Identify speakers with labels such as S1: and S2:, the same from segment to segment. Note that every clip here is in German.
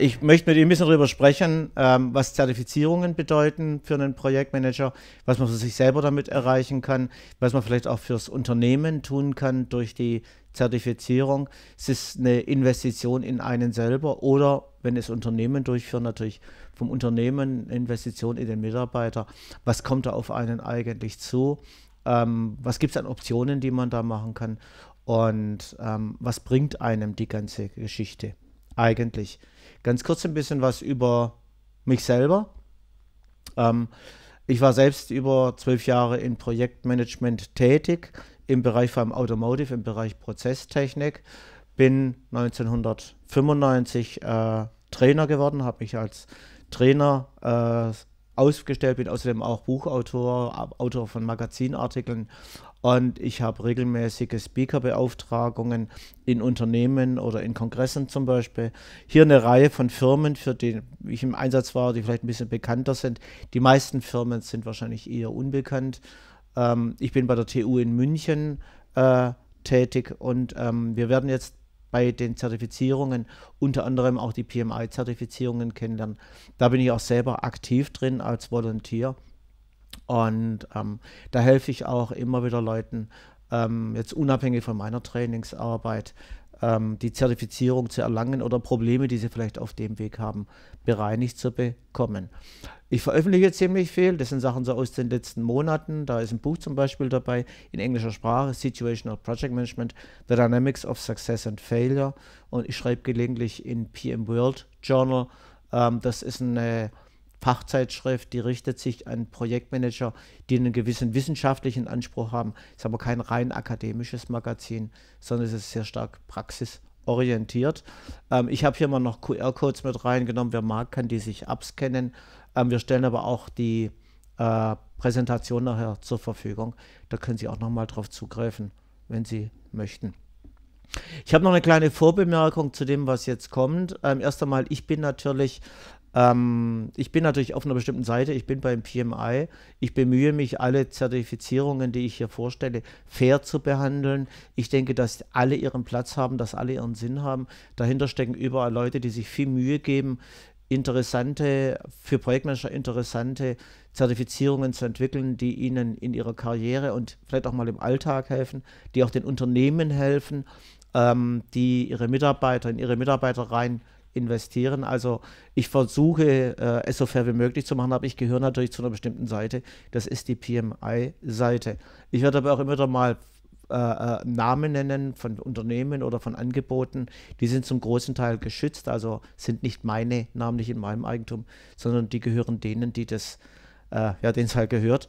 S1: Ich möchte mit Ihnen ein bisschen darüber sprechen, ähm, was Zertifizierungen bedeuten für einen Projektmanager, was man für sich selber damit erreichen kann, was man vielleicht auch fürs Unternehmen tun kann durch die Zertifizierung. Es ist eine Investition in einen selber oder wenn es Unternehmen durchführen, natürlich vom Unternehmen Investition in den Mitarbeiter. Was kommt da auf einen eigentlich zu? Ähm, was gibt es an Optionen, die man da machen kann? Und ähm, was bringt einem die ganze Geschichte eigentlich? Ganz kurz ein bisschen was über mich selber. Ähm, ich war selbst über zwölf Jahre im Projektmanagement tätig, im Bereich vor Automotive, im Bereich Prozesstechnik. Bin 1995 äh, Trainer geworden, habe mich als Trainer äh, ausgestellt, bin außerdem auch Buchautor, Autor von Magazinartikeln und ich habe regelmäßige Speaker-Beauftragungen in Unternehmen oder in Kongressen zum Beispiel. Hier eine Reihe von Firmen, für die ich im Einsatz war, die vielleicht ein bisschen bekannter sind. Die meisten Firmen sind wahrscheinlich eher unbekannt. Ähm, ich bin bei der TU in München äh, tätig und ähm, wir werden jetzt bei den Zertifizierungen, unter anderem auch die PMI-Zertifizierungen kennenlernen. Da bin ich auch selber aktiv drin als Volunteer. Und ähm, da helfe ich auch immer wieder Leuten, ähm, jetzt unabhängig von meiner Trainingsarbeit, ähm, die Zertifizierung zu erlangen oder Probleme, die sie vielleicht auf dem Weg haben, bereinigt zu bekommen. Ich veröffentliche ziemlich viel. Das sind Sachen so aus den letzten Monaten. Da ist ein Buch zum Beispiel dabei in englischer Sprache, Situational Project Management, The Dynamics of Success and Failure. Und ich schreibe gelegentlich in PM World Journal. Ähm, das ist eine Fachzeitschrift, die richtet sich an Projektmanager, die einen gewissen wissenschaftlichen Anspruch haben. ist aber kein rein akademisches Magazin, sondern es ist sehr stark praxisorientiert. Ähm, ich habe hier mal noch QR-Codes mit reingenommen. Wer mag, kann die sich abscannen. Ähm, wir stellen aber auch die äh, Präsentation nachher zur Verfügung. Da können Sie auch nochmal drauf zugreifen, wenn Sie möchten. Ich habe noch eine kleine Vorbemerkung zu dem, was jetzt kommt. Ähm, erst einmal, ich bin natürlich ähm, ich bin natürlich auf einer bestimmten Seite, ich bin beim PMI. Ich bemühe mich, alle Zertifizierungen, die ich hier vorstelle, fair zu behandeln. Ich denke, dass alle ihren Platz haben, dass alle ihren Sinn haben. Dahinter stecken überall Leute, die sich viel Mühe geben, interessante, für Projektmanager interessante Zertifizierungen zu entwickeln, die ihnen in ihrer Karriere und vielleicht auch mal im Alltag helfen, die auch den Unternehmen helfen, ähm, die ihre Mitarbeiter in ihre Mitarbeiter rein investieren. Also ich versuche, äh, es so fair wie möglich zu machen, aber ich gehöre natürlich zu einer bestimmten Seite. Das ist die PMI-Seite. Ich werde aber auch immer wieder mal äh, äh, Namen nennen von Unternehmen oder von Angeboten. Die sind zum großen Teil geschützt, also sind nicht meine Namen, nicht in meinem Eigentum, sondern die gehören denen, die das, äh, ja, denen es halt gehört.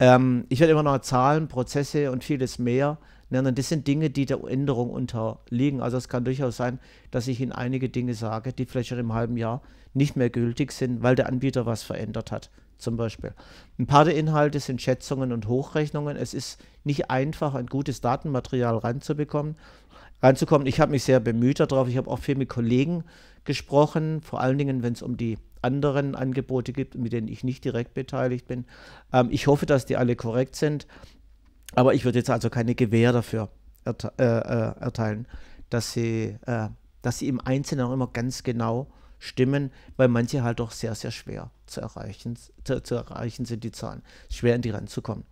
S1: Ähm, ich werde immer noch Zahlen, Prozesse und vieles mehr Ne, und das sind Dinge, die der Änderung unterliegen. Also es kann durchaus sein, dass ich Ihnen einige Dinge sage, die vielleicht schon im halben Jahr nicht mehr gültig sind, weil der Anbieter was verändert hat, zum Beispiel. Ein paar der Inhalte sind Schätzungen und Hochrechnungen. Es ist nicht einfach, ein gutes Datenmaterial reinzubekommen. Reinzukommen. Ich habe mich sehr bemüht darauf. Ich habe auch viel mit Kollegen gesprochen, vor allen Dingen, wenn es um die anderen Angebote gibt, mit denen ich nicht direkt beteiligt bin. Ähm, ich hoffe, dass die alle korrekt sind. Aber ich würde jetzt also keine Gewähr dafür erte äh, äh, erteilen, dass sie, äh, dass sie im Einzelnen auch immer ganz genau stimmen, weil manche halt doch sehr, sehr schwer zu erreichen, zu, zu erreichen sind, die Zahlen. Schwer in die ranzukommen.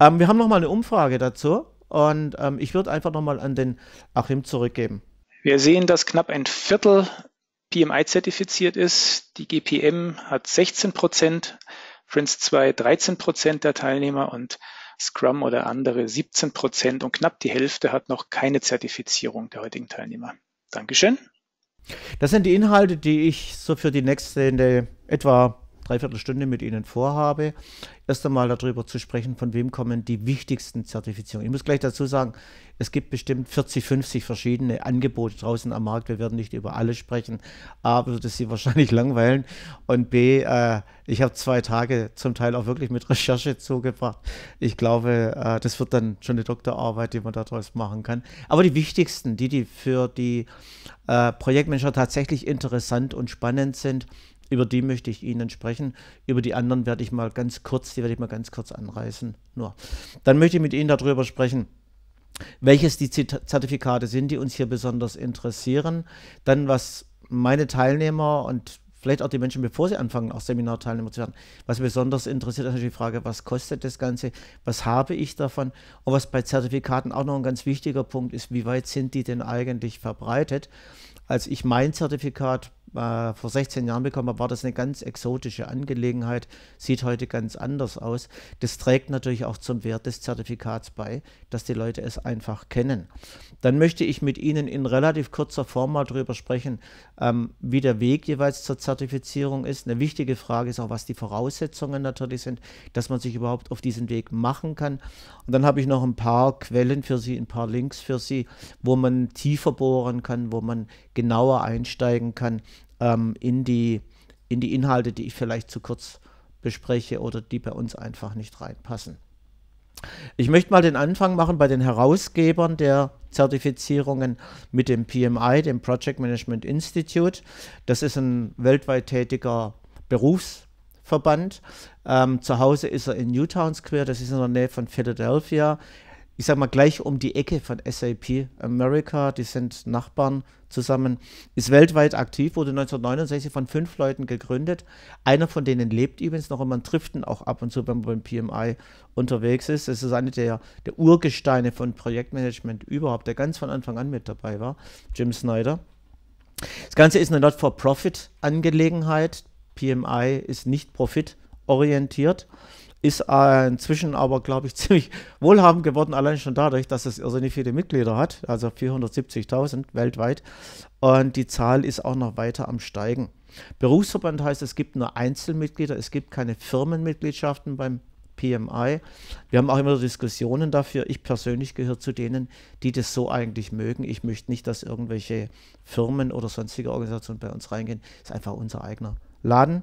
S1: Ähm, wir haben nochmal eine Umfrage dazu
S2: und ähm, ich würde einfach nochmal an den Achim zurückgeben. Wir sehen, dass knapp ein Viertel PMI zertifiziert ist. Die GPM hat 16 Prozent, Friends 2 13 Prozent der Teilnehmer und Scrum oder andere 17 Prozent und knapp die Hälfte hat noch keine Zertifizierung der heutigen Teilnehmer. Dankeschön.
S1: Das sind die Inhalte, die ich so für die nächste etwa dreiviertel Stunde mit Ihnen vorhabe, erst einmal darüber zu sprechen, von wem kommen die wichtigsten Zertifizierungen. Ich muss gleich dazu sagen, es gibt bestimmt 40, 50 verschiedene Angebote draußen am Markt. Wir werden nicht über alle sprechen. A, würde Sie wahrscheinlich langweilen. Und B, äh, ich habe zwei Tage zum Teil auch wirklich mit Recherche zugebracht. Ich glaube, äh, das wird dann schon eine Doktorarbeit, die man daraus machen kann. Aber die wichtigsten, die, die für die äh, Projektmanager tatsächlich interessant und spannend sind, über die möchte ich Ihnen sprechen. Über die anderen werde ich mal ganz kurz, die werde ich mal ganz kurz anreißen. Nur. Dann möchte ich mit Ihnen darüber sprechen, welches die Zertifikate sind, die uns hier besonders interessieren. Dann, was meine Teilnehmer und vielleicht auch die Menschen, bevor sie anfangen, auch Seminarteilnehmer zu werden. Was besonders interessiert, ist natürlich die Frage, was kostet das Ganze, was habe ich davon und was bei Zertifikaten auch noch ein ganz wichtiger Punkt ist, wie weit sind die denn eigentlich verbreitet? Als ich mein Zertifikat äh, vor 16 Jahren bekommen habe, war das eine ganz exotische Angelegenheit. Sieht heute ganz anders aus. Das trägt natürlich auch zum Wert des Zertifikats bei, dass die Leute es einfach kennen. Dann möchte ich mit Ihnen in relativ kurzer Form mal darüber sprechen, ähm, wie der Weg jeweils zur Zertifizierung ist. Eine wichtige Frage ist auch, was die Voraussetzungen natürlich sind, dass man sich überhaupt auf diesen Weg machen kann. Und dann habe ich noch ein paar Quellen für Sie, ein paar Links für Sie, wo man tiefer bohren kann, wo man genauer einsteigen kann ähm, in, die, in die Inhalte, die ich vielleicht zu kurz bespreche oder die bei uns einfach nicht reinpassen. Ich möchte mal den Anfang machen bei den Herausgebern der Zertifizierungen mit dem PMI, dem Project Management Institute. Das ist ein weltweit tätiger Berufsverband. Ähm, zu Hause ist er in Newtown Square, das ist in der Nähe von Philadelphia ich sag mal, gleich um die Ecke von SAP America, die sind Nachbarn zusammen, ist weltweit aktiv, wurde 1969 von fünf Leuten gegründet. Einer von denen lebt übrigens noch und man trifft ihn auch ab und zu, wenn man beim PMI unterwegs ist. Es ist einer der, der Urgesteine von Projektmanagement überhaupt, der ganz von Anfang an mit dabei war, Jim Snyder. Das Ganze ist eine Not-for-Profit-Angelegenheit. PMI ist nicht profitorientiert. orientiert ist äh, inzwischen aber, glaube ich, ziemlich wohlhabend geworden, allein schon dadurch, dass es irrsinnig viele Mitglieder hat, also 470.000 weltweit. Und die Zahl ist auch noch weiter am Steigen. Berufsverband heißt, es gibt nur Einzelmitglieder, es gibt keine Firmenmitgliedschaften beim PMI. Wir haben auch immer Diskussionen dafür. Ich persönlich gehöre zu denen, die das so eigentlich mögen. Ich möchte nicht, dass irgendwelche Firmen oder sonstige Organisationen bei uns reingehen. Das ist einfach unser eigener Laden.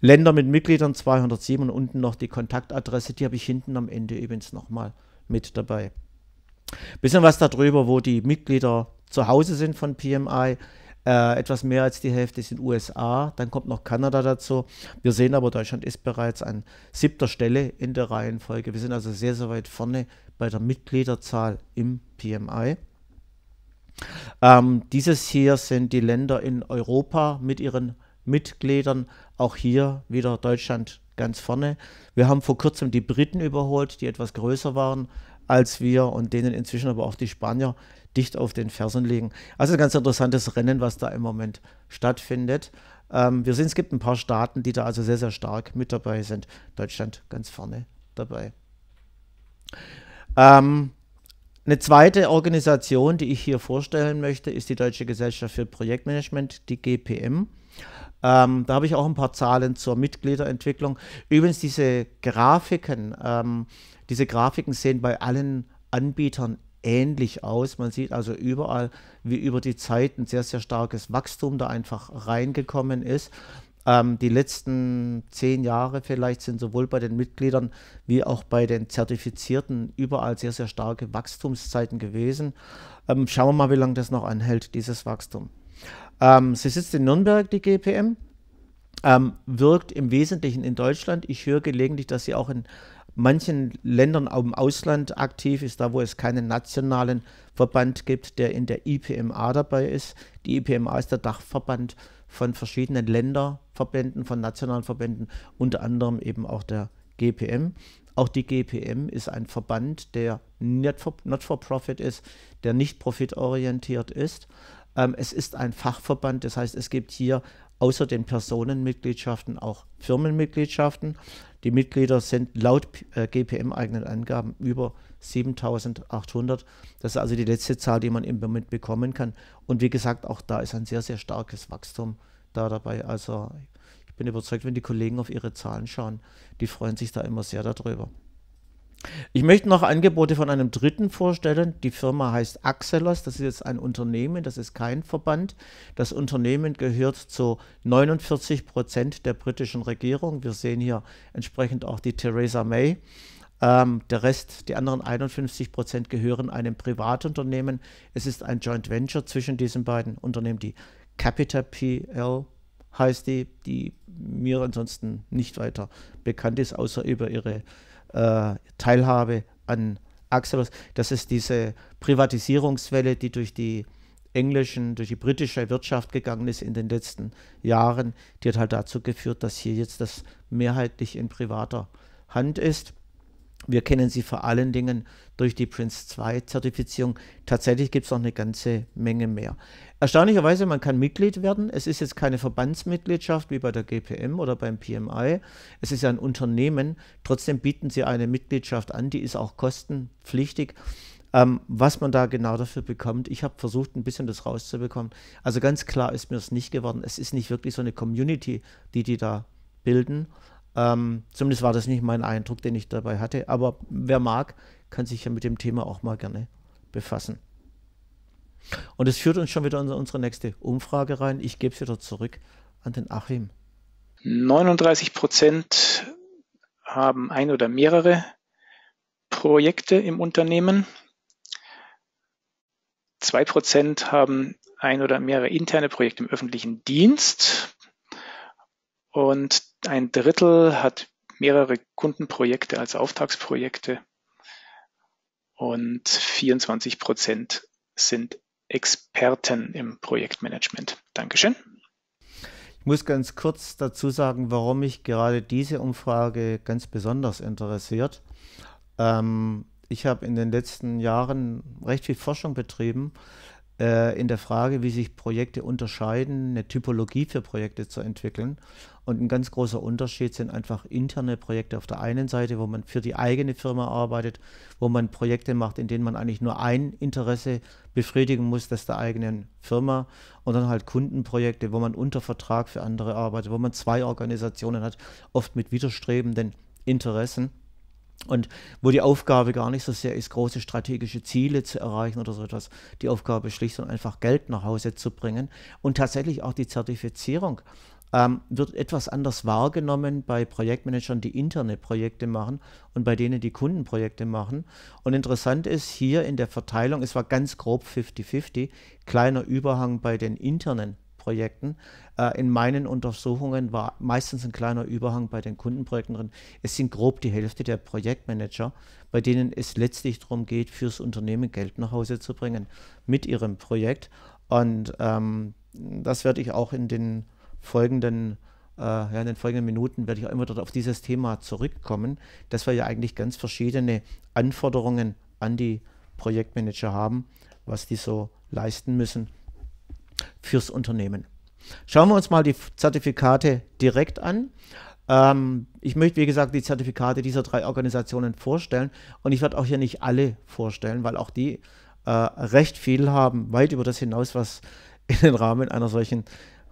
S1: Länder mit Mitgliedern 207 und unten noch die Kontaktadresse, die habe ich hinten am Ende übrigens nochmal mit dabei. Bisschen was darüber, wo die Mitglieder zu Hause sind von PMI. Äh, etwas mehr als die Hälfte sind USA, dann kommt noch Kanada dazu. Wir sehen aber, Deutschland ist bereits an siebter Stelle in der Reihenfolge. Wir sind also sehr, sehr weit vorne bei der Mitgliederzahl im PMI. Ähm, dieses hier sind die Länder in Europa mit ihren Mitgliedern. Auch hier wieder Deutschland ganz vorne. Wir haben vor kurzem die Briten überholt, die etwas größer waren als wir und denen inzwischen aber auch die Spanier dicht auf den Fersen liegen. Also ein ganz interessantes Rennen, was da im Moment stattfindet. Ähm, wir sehen, es gibt ein paar Staaten, die da also sehr, sehr stark mit dabei sind. Deutschland ganz vorne dabei. Ähm, eine zweite Organisation, die ich hier vorstellen möchte, ist die Deutsche Gesellschaft für Projektmanagement, die GPM. Ähm, da habe ich auch ein paar Zahlen zur Mitgliederentwicklung. Übrigens, diese Grafiken, ähm, diese Grafiken sehen bei allen Anbietern ähnlich aus. Man sieht also überall, wie über die Zeit ein sehr, sehr starkes Wachstum da einfach reingekommen ist. Ähm, die letzten zehn Jahre vielleicht sind sowohl bei den Mitgliedern wie auch bei den Zertifizierten überall sehr, sehr starke Wachstumszeiten gewesen. Ähm, schauen wir mal, wie lange das noch anhält, dieses Wachstum. Ähm, sie sitzt in Nürnberg, die GPM, ähm, wirkt im Wesentlichen in Deutschland. Ich höre gelegentlich, dass sie auch in manchen Ländern auch im Ausland aktiv ist, da wo es keinen nationalen Verband gibt, der in der IPMA dabei ist. Die IPMA ist der Dachverband von verschiedenen Länderverbänden, von nationalen Verbänden, unter anderem eben auch der GPM. Auch die GPM ist ein Verband, der not-for-profit not for ist, der nicht profitorientiert ist ähm, es ist ein Fachverband, das heißt, es gibt hier außer den Personenmitgliedschaften auch Firmenmitgliedschaften. Die Mitglieder sind laut äh, GPM-eigenen Angaben über 7800. Das ist also die letzte Zahl, die man im Moment bekommen kann. Und wie gesagt, auch da ist ein sehr, sehr starkes Wachstum da dabei. Also ich bin überzeugt, wenn die Kollegen auf ihre Zahlen schauen, die freuen sich da immer sehr darüber. Ich möchte noch Angebote von einem Dritten vorstellen. Die Firma heißt Axelos. Das ist jetzt ein Unternehmen, das ist kein Verband. Das Unternehmen gehört zu 49 Prozent der britischen Regierung. Wir sehen hier entsprechend auch die Theresa May. Ähm, der Rest, die anderen 51 Prozent, gehören einem Privatunternehmen. Es ist ein Joint Venture zwischen diesen beiden Unternehmen, die Capita PL heißt die, die mir ansonsten nicht weiter bekannt ist, außer über ihre äh, Teilhabe an Axelos. Das ist diese Privatisierungswelle, die durch die englischen, durch die britische Wirtschaft gegangen ist in den letzten Jahren. Die hat halt dazu geführt, dass hier jetzt das mehrheitlich in privater Hand ist. Wir kennen sie vor allen Dingen durch die Prince 2-Zertifizierung. Tatsächlich gibt es noch eine ganze Menge mehr. Erstaunlicherweise, man kann Mitglied werden. Es ist jetzt keine Verbandsmitgliedschaft wie bei der GPM oder beim PMI. Es ist ein Unternehmen. Trotzdem bieten sie eine Mitgliedschaft an, die ist auch kostenpflichtig. Ähm, was man da genau dafür bekommt. Ich habe versucht, ein bisschen das rauszubekommen. Also ganz klar ist mir es nicht geworden. Es ist nicht wirklich so eine Community, die die da bilden, ähm, zumindest war das nicht mein Eindruck, den ich dabei hatte. Aber wer mag, kann sich ja mit dem Thema auch mal gerne befassen. Und es führt uns schon wieder in unsere nächste Umfrage rein. Ich gebe es wieder zurück an den Achim.
S2: 39 Prozent haben ein oder mehrere Projekte im Unternehmen. Zwei Prozent haben ein oder mehrere interne Projekte im öffentlichen Dienst. Und ein Drittel hat mehrere Kundenprojekte als Auftragsprojekte und 24 Prozent sind Experten im Projektmanagement. Dankeschön.
S1: Ich muss ganz kurz dazu sagen, warum mich gerade diese Umfrage ganz besonders interessiert. Ähm, ich habe in den letzten Jahren recht viel Forschung betrieben äh, in der Frage, wie sich Projekte unterscheiden, eine Typologie für Projekte zu entwickeln. Und ein ganz großer Unterschied sind einfach interne Projekte auf der einen Seite, wo man für die eigene Firma arbeitet, wo man Projekte macht, in denen man eigentlich nur ein Interesse befriedigen muss, das der eigenen Firma. Und dann halt Kundenprojekte, wo man unter Vertrag für andere arbeitet, wo man zwei Organisationen hat, oft mit widerstrebenden Interessen. Und wo die Aufgabe gar nicht so sehr ist, große strategische Ziele zu erreichen oder so etwas, die Aufgabe schlicht und einfach Geld nach Hause zu bringen. Und tatsächlich auch die Zertifizierung ähm, wird etwas anders wahrgenommen bei Projektmanagern, die interne Projekte machen und bei denen, die Kundenprojekte machen. Und interessant ist hier in der Verteilung, es war ganz grob 50-50, kleiner Überhang bei den internen Projekten, äh, in meinen Untersuchungen war meistens ein kleiner Überhang bei den Kundenprojekten drin. Es sind grob die Hälfte der Projektmanager, bei denen es letztlich darum geht, fürs Unternehmen Geld nach Hause zu bringen mit ihrem Projekt. Und ähm, das werde ich auch in den folgenden äh, ja, in den folgenden Minuten werde ich auch immer dort auf dieses Thema zurückkommen, dass wir ja eigentlich ganz verschiedene Anforderungen an die Projektmanager haben, was die so leisten müssen fürs Unternehmen. Schauen wir uns mal die Zertifikate direkt an. Ähm, ich möchte, wie gesagt, die Zertifikate dieser drei Organisationen vorstellen und ich werde auch hier nicht alle vorstellen, weil auch die äh, recht viel haben, weit über das hinaus, was in den Rahmen einer solchen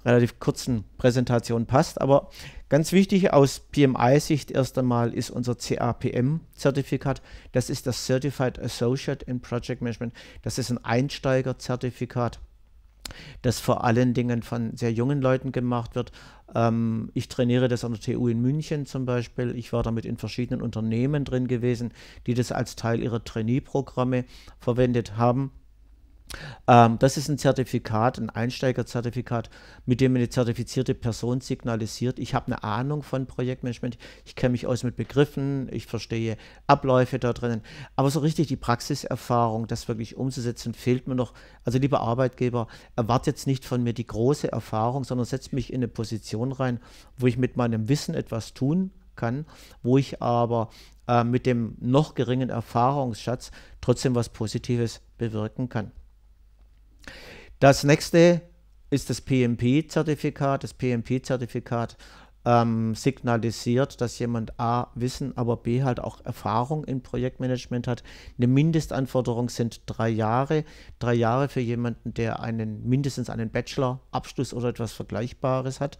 S1: relativ kurzen Präsentation passt. Aber ganz wichtig aus PMI-Sicht erst einmal ist unser CAPM-Zertifikat. Das ist das Certified Associate in Project Management. Das ist ein Einsteigerzertifikat das vor allen Dingen von sehr jungen Leuten gemacht wird. Ähm, ich trainiere das an der TU in München zum Beispiel. Ich war damit in verschiedenen Unternehmen drin gewesen, die das als Teil ihrer Trainee-Programme verwendet haben. Ähm, das ist ein Zertifikat, ein Einsteigerzertifikat, mit dem eine zertifizierte Person signalisiert, ich habe eine Ahnung von Projektmanagement, ich kenne mich aus mit Begriffen, ich verstehe Abläufe da drinnen. Aber so richtig die Praxiserfahrung, das wirklich umzusetzen, fehlt mir noch. Also lieber Arbeitgeber, erwartet jetzt nicht von mir die große Erfahrung, sondern setzt mich in eine Position rein, wo ich mit meinem Wissen etwas tun kann, wo ich aber äh, mit dem noch geringen Erfahrungsschatz trotzdem was Positives bewirken kann. Das nächste ist das PMP-Zertifikat. Das PMP-Zertifikat ähm, signalisiert, dass jemand A Wissen, aber B halt auch Erfahrung im Projektmanagement hat. Eine Mindestanforderung sind drei Jahre. Drei Jahre für jemanden, der einen mindestens einen Bachelor-Abschluss oder etwas Vergleichbares hat.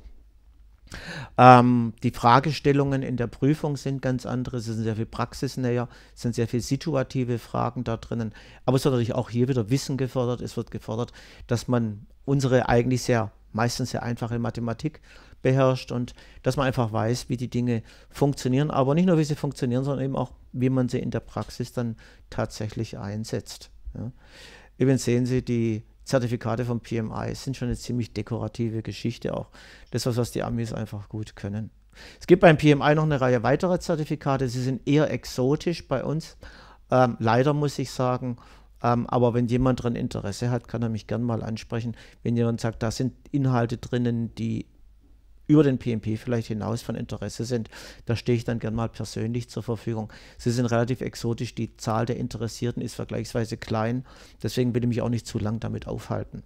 S1: Ähm, die Fragestellungen in der Prüfung sind ganz andere. sie sind sehr viel praxisnäher, es sind sehr viel situative Fragen da drinnen. Aber es wird natürlich auch hier wieder Wissen gefordert, Es wird gefordert, dass man unsere eigentlich sehr, meistens sehr einfache Mathematik beherrscht und dass man einfach weiß, wie die Dinge funktionieren. Aber nicht nur, wie sie funktionieren, sondern eben auch, wie man sie in der Praxis dann tatsächlich einsetzt. Ja. Übrigens sehen Sie, die Zertifikate vom PMI sind schon eine ziemlich dekorative Geschichte auch. Das was, die Amis einfach gut können. Es gibt beim PMI noch eine Reihe weiterer Zertifikate. Sie sind eher exotisch bei uns. Ähm, leider muss ich sagen. Ähm, aber wenn jemand daran Interesse hat, kann er mich gern mal ansprechen. Wenn jemand sagt, da sind Inhalte drinnen, die über den PMP vielleicht hinaus von Interesse sind. Da stehe ich dann gern mal persönlich zur Verfügung. Sie sind relativ exotisch, die Zahl der Interessierten ist vergleichsweise klein, deswegen will ich mich auch nicht zu lang damit aufhalten.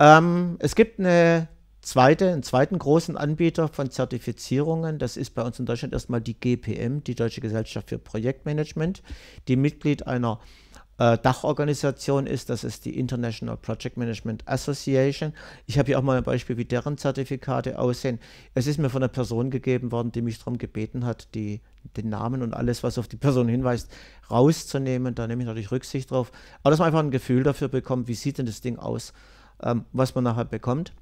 S1: Ähm, es gibt eine zweite, einen zweiten großen Anbieter von Zertifizierungen. Das ist bei uns in Deutschland erstmal die GPM, die Deutsche Gesellschaft für Projektmanagement, die Mitglied einer äh, äh, Dachorganisation ist. Das ist die International Project Management Association. Ich habe hier auch mal ein Beispiel, wie deren Zertifikate aussehen. Es ist mir von einer Person gegeben worden, die mich darum gebeten hat, die, den Namen und alles, was auf die Person hinweist, rauszunehmen. Da nehme ich natürlich Rücksicht drauf. Aber dass man einfach ein Gefühl dafür bekommt, wie sieht denn das Ding aus, ähm, was man nachher bekommt.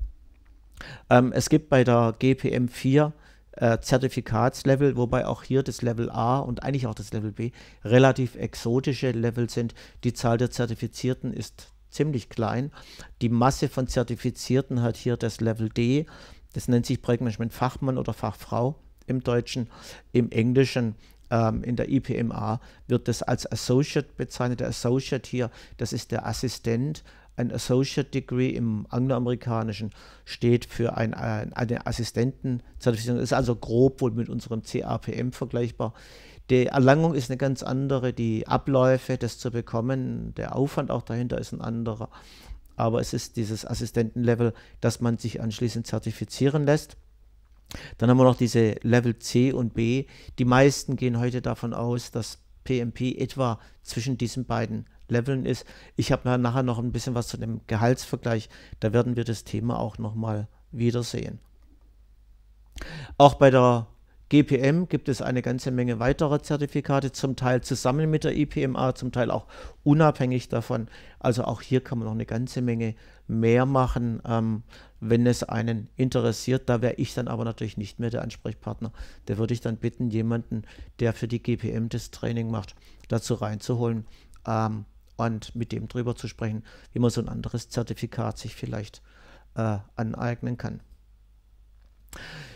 S1: Ähm, es gibt bei der GPM 4 äh, Zertifikatslevel, wobei auch hier das Level A und eigentlich auch das Level B relativ exotische Level sind. Die Zahl der Zertifizierten ist ziemlich klein. Die Masse von Zertifizierten hat hier das Level D. Das nennt sich Projektmanagement Fachmann oder Fachfrau im Deutschen. Im Englischen ähm, in der IPMA wird das als Associate bezeichnet. Der Associate hier, das ist der Assistent ein Associate Degree im angloamerikanischen steht für ein, ein, eine Assistentenzertifizierung, ist also grob wohl mit unserem CAPM vergleichbar. Die Erlangung ist eine ganz andere, die Abläufe, das zu bekommen, der Aufwand auch dahinter ist ein anderer. Aber es ist dieses Assistentenlevel, das man sich anschließend zertifizieren lässt. Dann haben wir noch diese Level C und B. Die meisten gehen heute davon aus, dass PMP etwa zwischen diesen beiden Leveln ist. Ich habe nachher noch ein bisschen was zu dem Gehaltsvergleich. Da werden wir das Thema auch nochmal wiedersehen. Auch bei der GPM gibt es eine ganze Menge weiterer Zertifikate, zum Teil zusammen mit der IPMA, zum Teil auch unabhängig davon. Also auch hier kann man noch eine ganze Menge mehr machen, ähm, wenn es einen interessiert. Da wäre ich dann aber natürlich nicht mehr der Ansprechpartner. Da würde ich dann bitten, jemanden, der für die GPM das Training macht, dazu reinzuholen. Ähm, und mit dem drüber zu sprechen, wie man so ein anderes Zertifikat sich vielleicht äh, aneignen kann.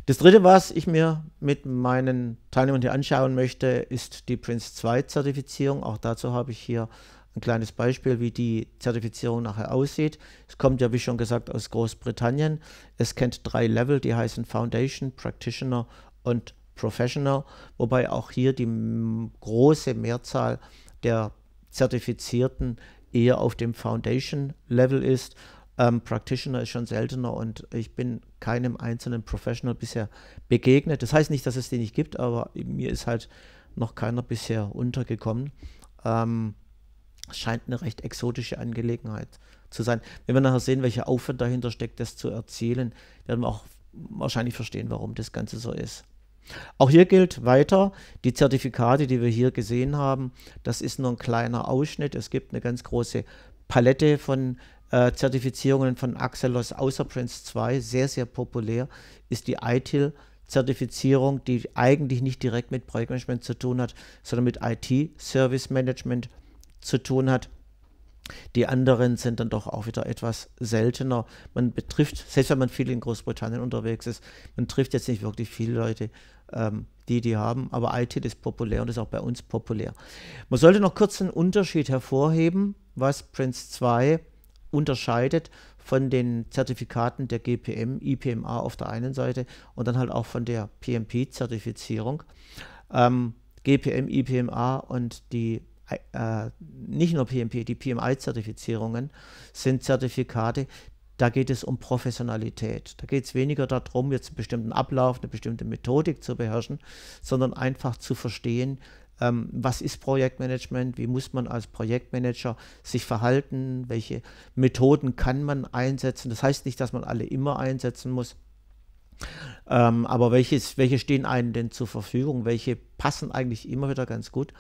S1: Das dritte, was ich mir mit meinen Teilnehmern hier anschauen möchte, ist die Prince 2 Zertifizierung. Auch dazu habe ich hier ein kleines Beispiel, wie die Zertifizierung nachher aussieht. Es kommt ja, wie schon gesagt, aus Großbritannien. Es kennt drei Level, die heißen Foundation, Practitioner und Professional, wobei auch hier die große Mehrzahl der Zertifizierten eher auf dem Foundation-Level ist. Ähm, Practitioner ist schon seltener und ich bin keinem einzelnen Professional bisher begegnet. Das heißt nicht, dass es den nicht gibt, aber mir ist halt noch keiner bisher untergekommen. Ähm, scheint eine recht exotische Angelegenheit zu sein. Wenn wir nachher sehen, welcher Aufwand dahinter steckt, das zu erzielen, werden wir auch wahrscheinlich verstehen, warum das Ganze so ist. Auch hier gilt weiter, die Zertifikate, die wir hier gesehen haben, das ist nur ein kleiner Ausschnitt. Es gibt eine ganz große Palette von äh, Zertifizierungen von Axelos außer Prince 2. Sehr, sehr populär ist die ITIL. Zertifizierung, die eigentlich nicht direkt mit Projektmanagement zu tun hat, sondern mit IT-Service Management zu tun hat. Die anderen sind dann doch auch wieder etwas seltener. Man betrifft, selbst wenn man viel in Großbritannien unterwegs ist, man trifft jetzt nicht wirklich viele Leute, ähm, die die haben, aber IT ist populär und ist auch bei uns populär. Man sollte noch kurz einen Unterschied hervorheben, was Prince 2 unterscheidet von den Zertifikaten der GPM, IPMA auf der einen Seite und dann halt auch von der PMP-Zertifizierung. Ähm, GPM, IPMA und die äh, nicht nur PMP, die PMI-Zertifizierungen sind Zertifikate, da geht es um Professionalität. Da geht es weniger darum, jetzt einen bestimmten Ablauf, eine bestimmte Methodik zu beherrschen, sondern einfach zu verstehen, ähm, was ist Projektmanagement, wie muss man als Projektmanager sich verhalten, welche Methoden kann man einsetzen. Das heißt nicht, dass man alle immer einsetzen muss, ähm, aber welches, welche stehen einem denn zur Verfügung? Welche passen eigentlich immer wieder ganz gut?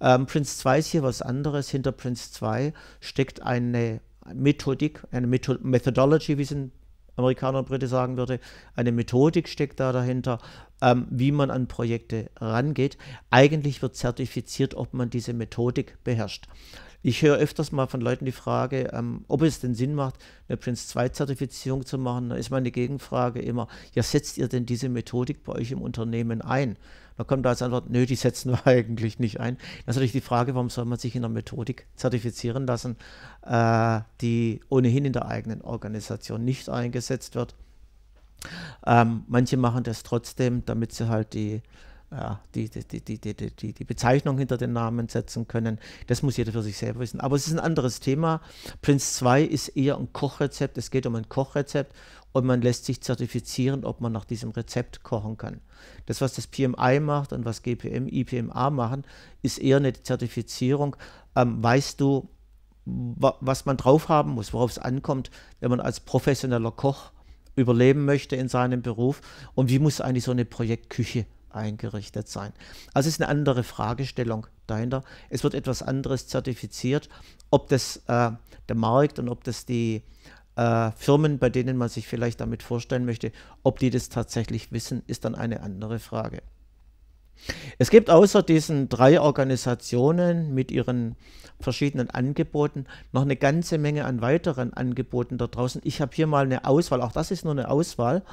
S1: Ähm, Prince 2 ist hier was anderes. Hinter Prince 2 steckt eine Methodik, eine Method Methodology, wie es in Amerikaner und Brite sagen würde, eine Methodik steckt da dahinter, ähm, wie man an Projekte rangeht. Eigentlich wird zertifiziert, ob man diese Methodik beherrscht. Ich höre öfters mal von Leuten die Frage, ähm, ob es denn Sinn macht, eine Prince 2 Zertifizierung zu machen. Da ist meine Gegenfrage immer, ja, setzt ihr denn diese Methodik bei euch im Unternehmen ein? Dann kommt da als Antwort, nö, die setzen wir eigentlich nicht ein. Das ist natürlich die Frage, warum soll man sich in der Methodik zertifizieren lassen, äh, die ohnehin in der eigenen Organisation nicht eingesetzt wird. Ähm, manche machen das trotzdem, damit sie halt die, ja, die, die, die, die, die, die Bezeichnung hinter den Namen setzen können. Das muss jeder für sich selber wissen. Aber es ist ein anderes Thema. Prince 2 ist eher ein Kochrezept. Es geht um ein Kochrezept und man lässt sich zertifizieren, ob man nach diesem Rezept kochen kann. Das, was das PMI macht und was GPM, IPMA machen, ist eher eine Zertifizierung. Ähm, weißt du, wa was man drauf haben muss, worauf es ankommt, wenn man als professioneller Koch überleben möchte in seinem Beruf und wie muss eigentlich so eine Projektküche eingerichtet sein. Also es ist eine andere Fragestellung dahinter. Es wird etwas anderes zertifiziert, ob das äh, der Markt und ob das die, äh, Firmen, bei denen man sich vielleicht damit vorstellen möchte, ob die das tatsächlich wissen, ist dann eine andere Frage. Es gibt außer diesen drei Organisationen mit ihren verschiedenen Angeboten noch eine ganze Menge an weiteren Angeboten da draußen. Ich habe hier mal eine Auswahl, auch das ist nur eine Auswahl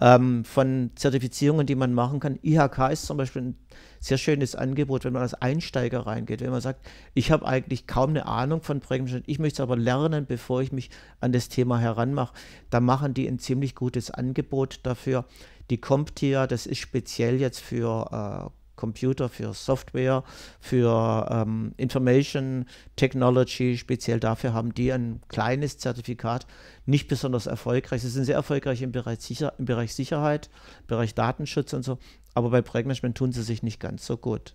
S1: ähm, von Zertifizierungen, die man machen kann. IHK ist zum Beispiel ein sehr schönes Angebot, wenn man als Einsteiger reingeht, wenn man sagt, ich habe eigentlich kaum eine Ahnung von Projektmanagement, ich möchte es aber lernen, bevor ich mich an das Thema heranmache. Da machen die ein ziemlich gutes Angebot dafür. Die CompTIA, das ist speziell jetzt für äh, Computer, für Software, für ähm, Information Technology, speziell dafür haben die ein kleines Zertifikat, nicht besonders erfolgreich. Sie sind sehr erfolgreich im Bereich, Sicher im Bereich Sicherheit, Bereich Datenschutz und so, aber bei Projektmanagement tun sie sich nicht ganz so gut.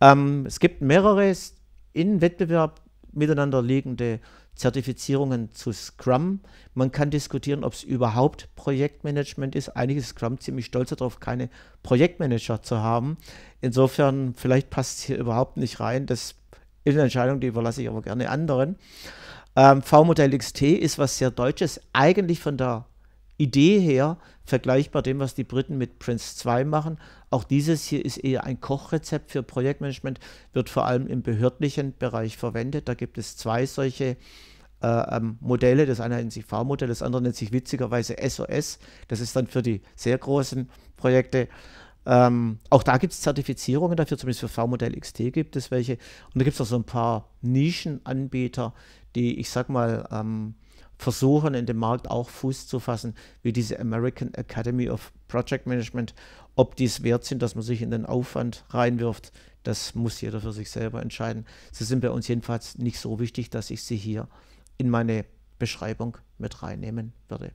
S1: Ähm, es gibt mehrere in Wettbewerb miteinander liegende Zertifizierungen zu Scrum. Man kann diskutieren, ob es überhaupt Projektmanagement ist. Eigentlich ist Scrum ziemlich stolz darauf, keine Projektmanager zu haben. Insofern, vielleicht passt es hier überhaupt nicht rein. Das ist eine Entscheidung, die überlasse ich aber gerne anderen. Ähm, V-Modell XT ist was sehr Deutsches, eigentlich von der Idee her vergleichbar dem, was die Briten mit Prince 2 machen. Auch dieses hier ist eher ein Kochrezept für Projektmanagement, wird vor allem im behördlichen Bereich verwendet. Da gibt es zwei solche äh, ähm, Modelle. Das eine nennt sich V-Modell, das andere nennt sich witzigerweise SOS. Das ist dann für die sehr großen Projekte. Ähm, auch da gibt es Zertifizierungen dafür, zumindest für V-Modell XT gibt es welche. Und da gibt es auch so ein paar Nischenanbieter, die, ich sag mal, ähm, versuchen, in dem Markt auch Fuß zu fassen, wie diese American Academy of Project Management, ob die es wert sind, dass man sich in den Aufwand reinwirft, das muss jeder für sich selber entscheiden. Sie sind bei uns jedenfalls nicht so wichtig, dass ich sie hier in meine Beschreibung mit reinnehmen würde.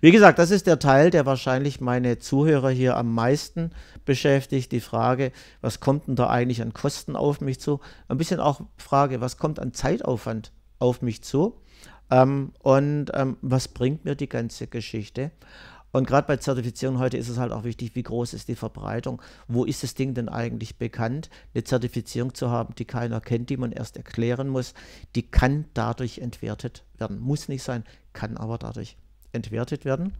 S1: Wie gesagt, das ist der Teil, der wahrscheinlich meine Zuhörer hier am meisten beschäftigt. Die Frage, was kommt denn da eigentlich an Kosten auf mich zu? Ein bisschen auch Frage, was kommt an Zeitaufwand auf mich zu? Ähm, und ähm, was bringt mir die ganze Geschichte? Und gerade bei Zertifizierung heute ist es halt auch wichtig, wie groß ist die Verbreitung, wo ist das Ding denn eigentlich bekannt? Eine Zertifizierung zu haben, die keiner kennt, die man erst erklären muss, die kann dadurch entwertet werden. Muss nicht sein, kann aber dadurch entwertet werden.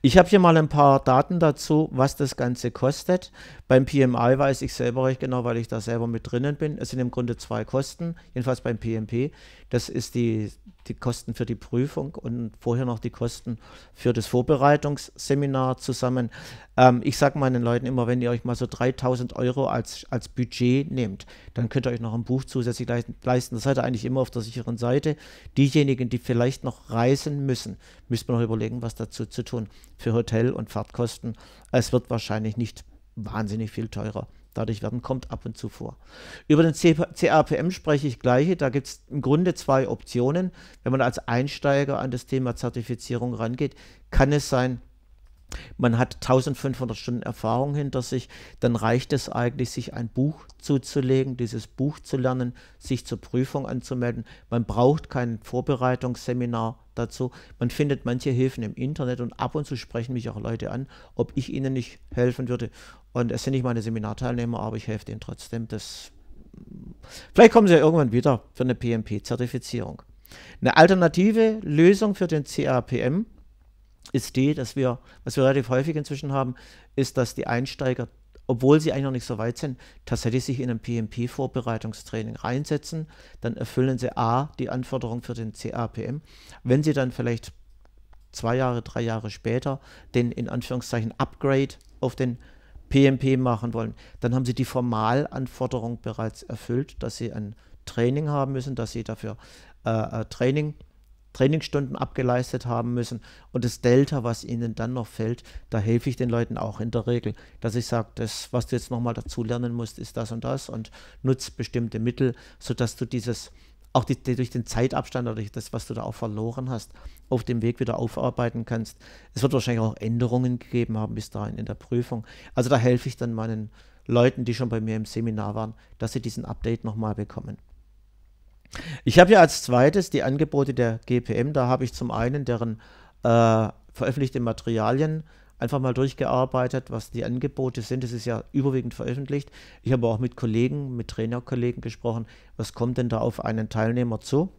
S1: Ich habe hier mal ein paar Daten dazu, was das Ganze kostet. Beim PMI weiß ich selber recht genau, weil ich da selber mit drinnen bin. Es sind im Grunde zwei Kosten, jedenfalls beim PMP. Das ist die, die Kosten für die Prüfung und vorher noch die Kosten für das Vorbereitungsseminar zusammen. Ähm, ich sage meinen Leuten immer, wenn ihr euch mal so 3000 Euro als, als Budget nehmt, dann könnt ihr euch noch ein Buch zusätzlich leisten. Das seid ihr eigentlich immer auf der sicheren Seite. Diejenigen, die vielleicht noch reisen müssen, müsst man noch überlegen, was dazu zu tun für Hotel und Fahrtkosten. Es wird wahrscheinlich nicht wahnsinnig viel teurer. Dadurch werden, kommt ab und zu vor. Über den CAPM spreche ich gleich. Da gibt es im Grunde zwei Optionen. Wenn man als Einsteiger an das Thema Zertifizierung rangeht, kann es sein, man hat 1500 Stunden Erfahrung hinter sich, dann reicht es eigentlich, sich ein Buch zuzulegen, dieses Buch zu lernen, sich zur Prüfung anzumelden. Man braucht kein Vorbereitungsseminar dazu. Man findet manche Hilfen im Internet und ab und zu sprechen mich auch Leute an, ob ich ihnen nicht helfen würde. Und es sind nicht meine Seminarteilnehmer, aber ich helfe denen trotzdem. Das Vielleicht kommen sie ja irgendwann wieder für eine PMP-Zertifizierung. Eine alternative Lösung für den CAPM ist die, dass wir, was wir relativ häufig inzwischen haben, ist, dass die Einsteiger, obwohl sie eigentlich noch nicht so weit sind, tatsächlich sich in ein PMP-Vorbereitungstraining reinsetzen. Dann erfüllen sie A, die Anforderung für den CAPM. Wenn sie dann vielleicht zwei Jahre, drei Jahre später den in Anführungszeichen Upgrade auf den PMP machen wollen, dann haben sie die Formalanforderung bereits erfüllt, dass sie ein Training haben müssen, dass sie dafür äh, äh, Training, Trainingsstunden abgeleistet haben müssen. Und das Delta, was ihnen dann noch fällt, da helfe ich den Leuten auch in der Regel, dass ich sage, das, was du jetzt nochmal dazu lernen musst, ist das und das und nutzt bestimmte Mittel, sodass du dieses auch die, die durch den Zeitabstand oder durch das, was du da auch verloren hast, auf dem Weg wieder aufarbeiten kannst. Es wird wahrscheinlich auch Änderungen gegeben haben bis dahin in der Prüfung. Also da helfe ich dann meinen Leuten, die schon bei mir im Seminar waren, dass sie diesen Update nochmal bekommen. Ich habe ja als zweites die Angebote der GPM. Da habe ich zum einen deren äh, veröffentlichte Materialien einfach mal durchgearbeitet, was die Angebote sind. Das ist ja überwiegend veröffentlicht. Ich habe auch mit Kollegen, mit Trainerkollegen gesprochen, was kommt denn da auf einen Teilnehmer zu?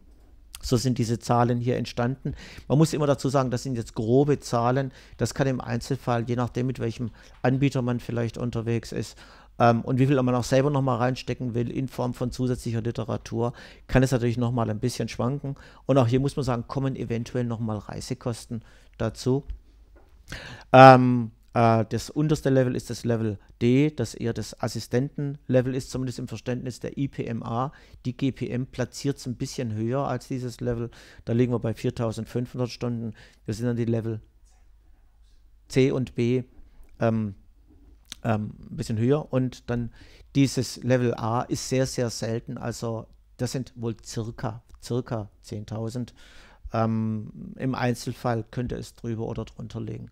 S1: So sind diese Zahlen hier entstanden. Man muss immer dazu sagen, das sind jetzt grobe Zahlen. Das kann im Einzelfall, je nachdem, mit welchem Anbieter man vielleicht unterwegs ist, ähm, und wie viel man auch selber nochmal reinstecken will in Form von zusätzlicher Literatur, kann es natürlich nochmal ein bisschen schwanken. Und auch hier muss man sagen, kommen eventuell nochmal Reisekosten dazu. Ähm, äh, das unterste Level ist das Level D, das eher das Assistentenlevel ist, zumindest im Verständnis der IPMA. Die GPM platziert es ein bisschen höher als dieses Level. Da liegen wir bei 4500 Stunden. Wir sind dann die Level C und B. Ähm, ähm, ein bisschen höher. Und dann dieses Level A ist sehr, sehr selten. Also das sind wohl circa, circa 10.000 ähm, Im Einzelfall könnte es drüber oder drunter liegen.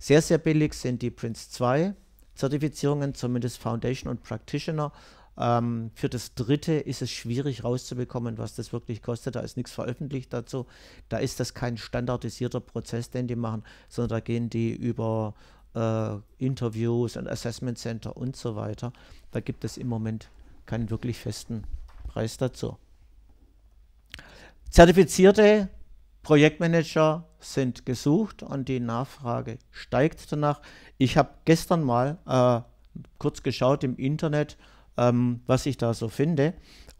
S1: Sehr, sehr billig sind die Prince 2 Zertifizierungen, zumindest Foundation und Practitioner. Ähm, für das dritte ist es schwierig rauszubekommen, was das wirklich kostet. Da ist nichts veröffentlicht dazu. Da ist das kein standardisierter Prozess, den die machen, sondern da gehen die über äh, Interviews und Assessment Center und so weiter. Da gibt es im Moment keinen wirklich festen Preis dazu. Zertifizierte Projektmanager sind gesucht und die Nachfrage steigt danach. Ich habe gestern mal äh, kurz geschaut im Internet, ähm, was ich da so finde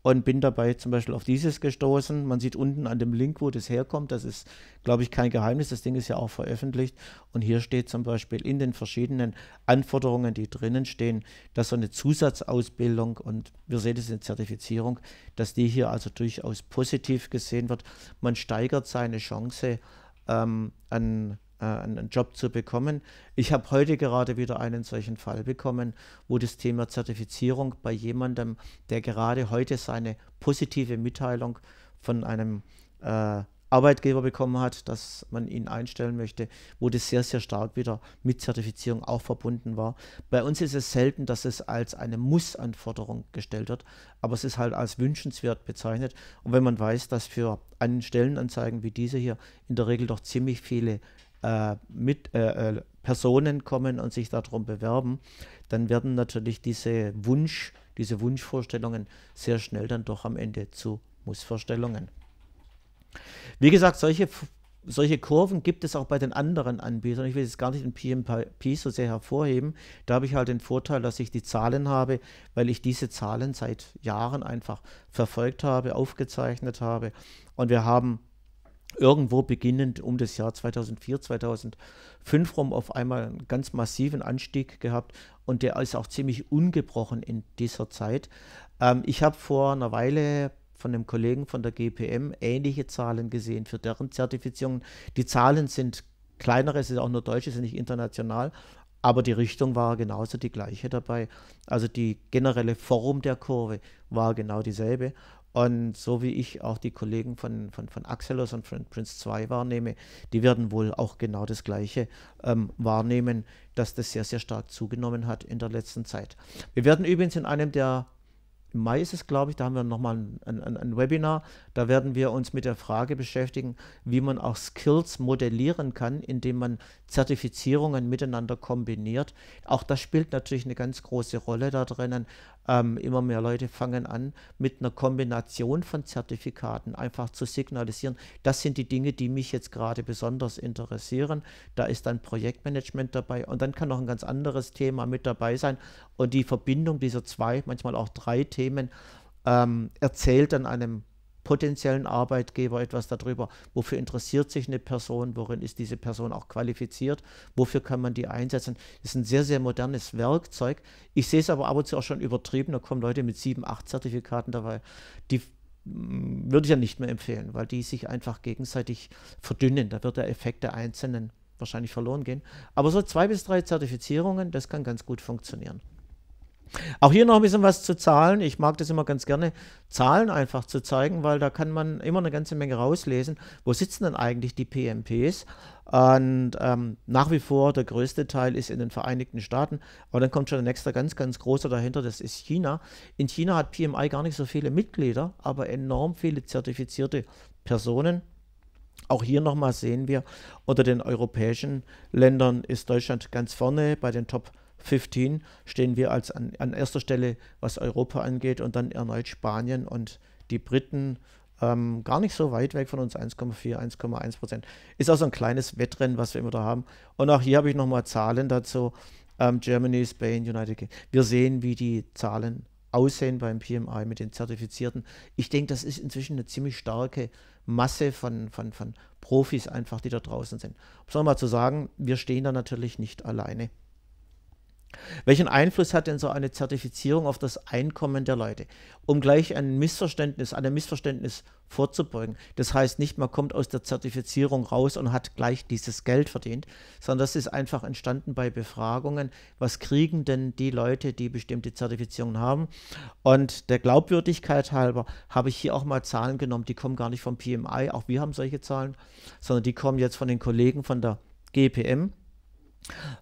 S1: und bin dabei zum Beispiel auf dieses gestoßen. Man sieht unten an dem Link, wo das herkommt. Das ist, glaube ich, kein Geheimnis. Das Ding ist ja auch veröffentlicht. Und hier steht zum Beispiel in den verschiedenen Anforderungen, die drinnen stehen, dass so eine Zusatzausbildung und wir sehen das in der Zertifizierung, dass die hier also durchaus positiv gesehen wird. Man steigert seine Chance ähm, an äh, einen Job zu bekommen. Ich habe heute gerade wieder einen solchen Fall bekommen, wo das Thema Zertifizierung bei jemandem, der gerade heute seine positive Mitteilung von einem äh, Arbeitgeber bekommen hat, dass man ihn einstellen möchte, wo das sehr, sehr stark wieder mit Zertifizierung auch verbunden war. Bei uns ist es selten, dass es als eine Muss-Anforderung gestellt wird, aber es ist halt als wünschenswert bezeichnet. Und wenn man weiß, dass für einen Stellenanzeigen wie diese hier in der Regel doch ziemlich viele äh, mit, äh, äh, Personen kommen und sich darum bewerben, dann werden natürlich diese Wunsch, diese Wunschvorstellungen sehr schnell dann doch am Ende zu Mussvorstellungen. Wie gesagt, solche, solche Kurven gibt es auch bei den anderen Anbietern. Ich will jetzt gar nicht den PMP so sehr hervorheben. Da habe ich halt den Vorteil, dass ich die Zahlen habe, weil ich diese Zahlen seit Jahren einfach verfolgt habe, aufgezeichnet habe. Und wir haben irgendwo beginnend um das Jahr 2004, 2005 rum auf einmal einen ganz massiven Anstieg gehabt und der ist auch ziemlich ungebrochen in dieser Zeit. Ähm, ich habe vor einer Weile von einem Kollegen von der GPM ähnliche Zahlen gesehen für deren Zertifizierungen. Die Zahlen sind kleiner, es ist auch nur deutsch, es ist nicht international, aber die Richtung war genauso die gleiche dabei. Also die generelle Form der Kurve war genau dieselbe. Und so wie ich auch die Kollegen von, von, von Axelos und von Prince 2 wahrnehme, die werden wohl auch genau das Gleiche ähm, wahrnehmen, dass das sehr, sehr stark zugenommen hat in der letzten Zeit. Wir werden übrigens in einem der im Mai ist es, glaube ich, da haben wir nochmal ein, ein, ein, Webinar. Da werden wir uns mit der Frage beschäftigen, wie man auch Skills modellieren kann, indem man Zertifizierungen miteinander kombiniert. Auch das spielt natürlich eine ganz große Rolle da drinnen. Ähm, immer mehr Leute fangen an, mit einer Kombination von Zertifikaten einfach zu signalisieren, das sind die Dinge, die mich jetzt gerade besonders interessieren. Da ist dann Projektmanagement dabei und dann kann noch ein ganz anderes Thema mit dabei sein. Und die Verbindung dieser zwei, manchmal auch drei Themen, ähm, erzählt dann einem potenziellen Arbeitgeber etwas darüber, wofür interessiert sich eine Person, worin ist diese Person auch qualifiziert, wofür kann man die einsetzen. Das ist ein sehr, sehr modernes Werkzeug. Ich sehe es aber ab und zu auch schon übertrieben, da kommen Leute mit sieben, acht Zertifikaten dabei. Die mm, würde ich ja nicht mehr empfehlen, weil die sich einfach gegenseitig verdünnen. Da wird der Effekt der Einzelnen wahrscheinlich verloren gehen. Aber so zwei bis drei Zertifizierungen, das kann ganz gut funktionieren. Auch hier noch ein bisschen was zu Zahlen. Ich mag das immer ganz gerne, Zahlen einfach zu zeigen, weil da kann man immer eine ganze Menge rauslesen. Wo sitzen denn eigentlich die PMPs? Und ähm, nach wie vor der größte Teil ist in den Vereinigten Staaten. Aber dann kommt schon der nächste ganz, ganz große dahinter, das ist China. In China hat PMI gar nicht so viele Mitglieder, aber enorm viele zertifizierte Personen. Auch hier nochmal sehen wir, unter den europäischen Ländern ist Deutschland ganz vorne bei den Top 10. 15 stehen wir als an, an erster Stelle, was Europa angeht und dann erneut Spanien und die Briten ähm, gar nicht so weit weg von uns, 1,4, 1,1 Prozent. Ist auch so ein kleines Wettrennen, was wir immer da haben. Und auch hier habe ich nochmal Zahlen dazu. Ähm, Germany, Spain, United Kingdom. Wir sehen, wie die Zahlen aussehen beim PMI mit den Zertifizierten. Ich denke, das ist inzwischen eine ziemlich starke Masse von, von, von Profis einfach, die da draußen sind. Um es nochmal zu sagen, wir stehen da natürlich nicht alleine. Welchen Einfluss hat denn so eine Zertifizierung auf das Einkommen der Leute? Um gleich ein Missverständnis, einem Missverständnis vorzubeugen. Das heißt nicht, man kommt aus der Zertifizierung raus und hat gleich dieses Geld verdient, sondern das ist einfach entstanden bei Befragungen. Was kriegen denn die Leute, die bestimmte Zertifizierungen haben? Und der Glaubwürdigkeit halber habe ich hier auch mal Zahlen genommen, die kommen gar nicht vom PMI, auch wir haben solche Zahlen, sondern die kommen jetzt von den Kollegen von der GPM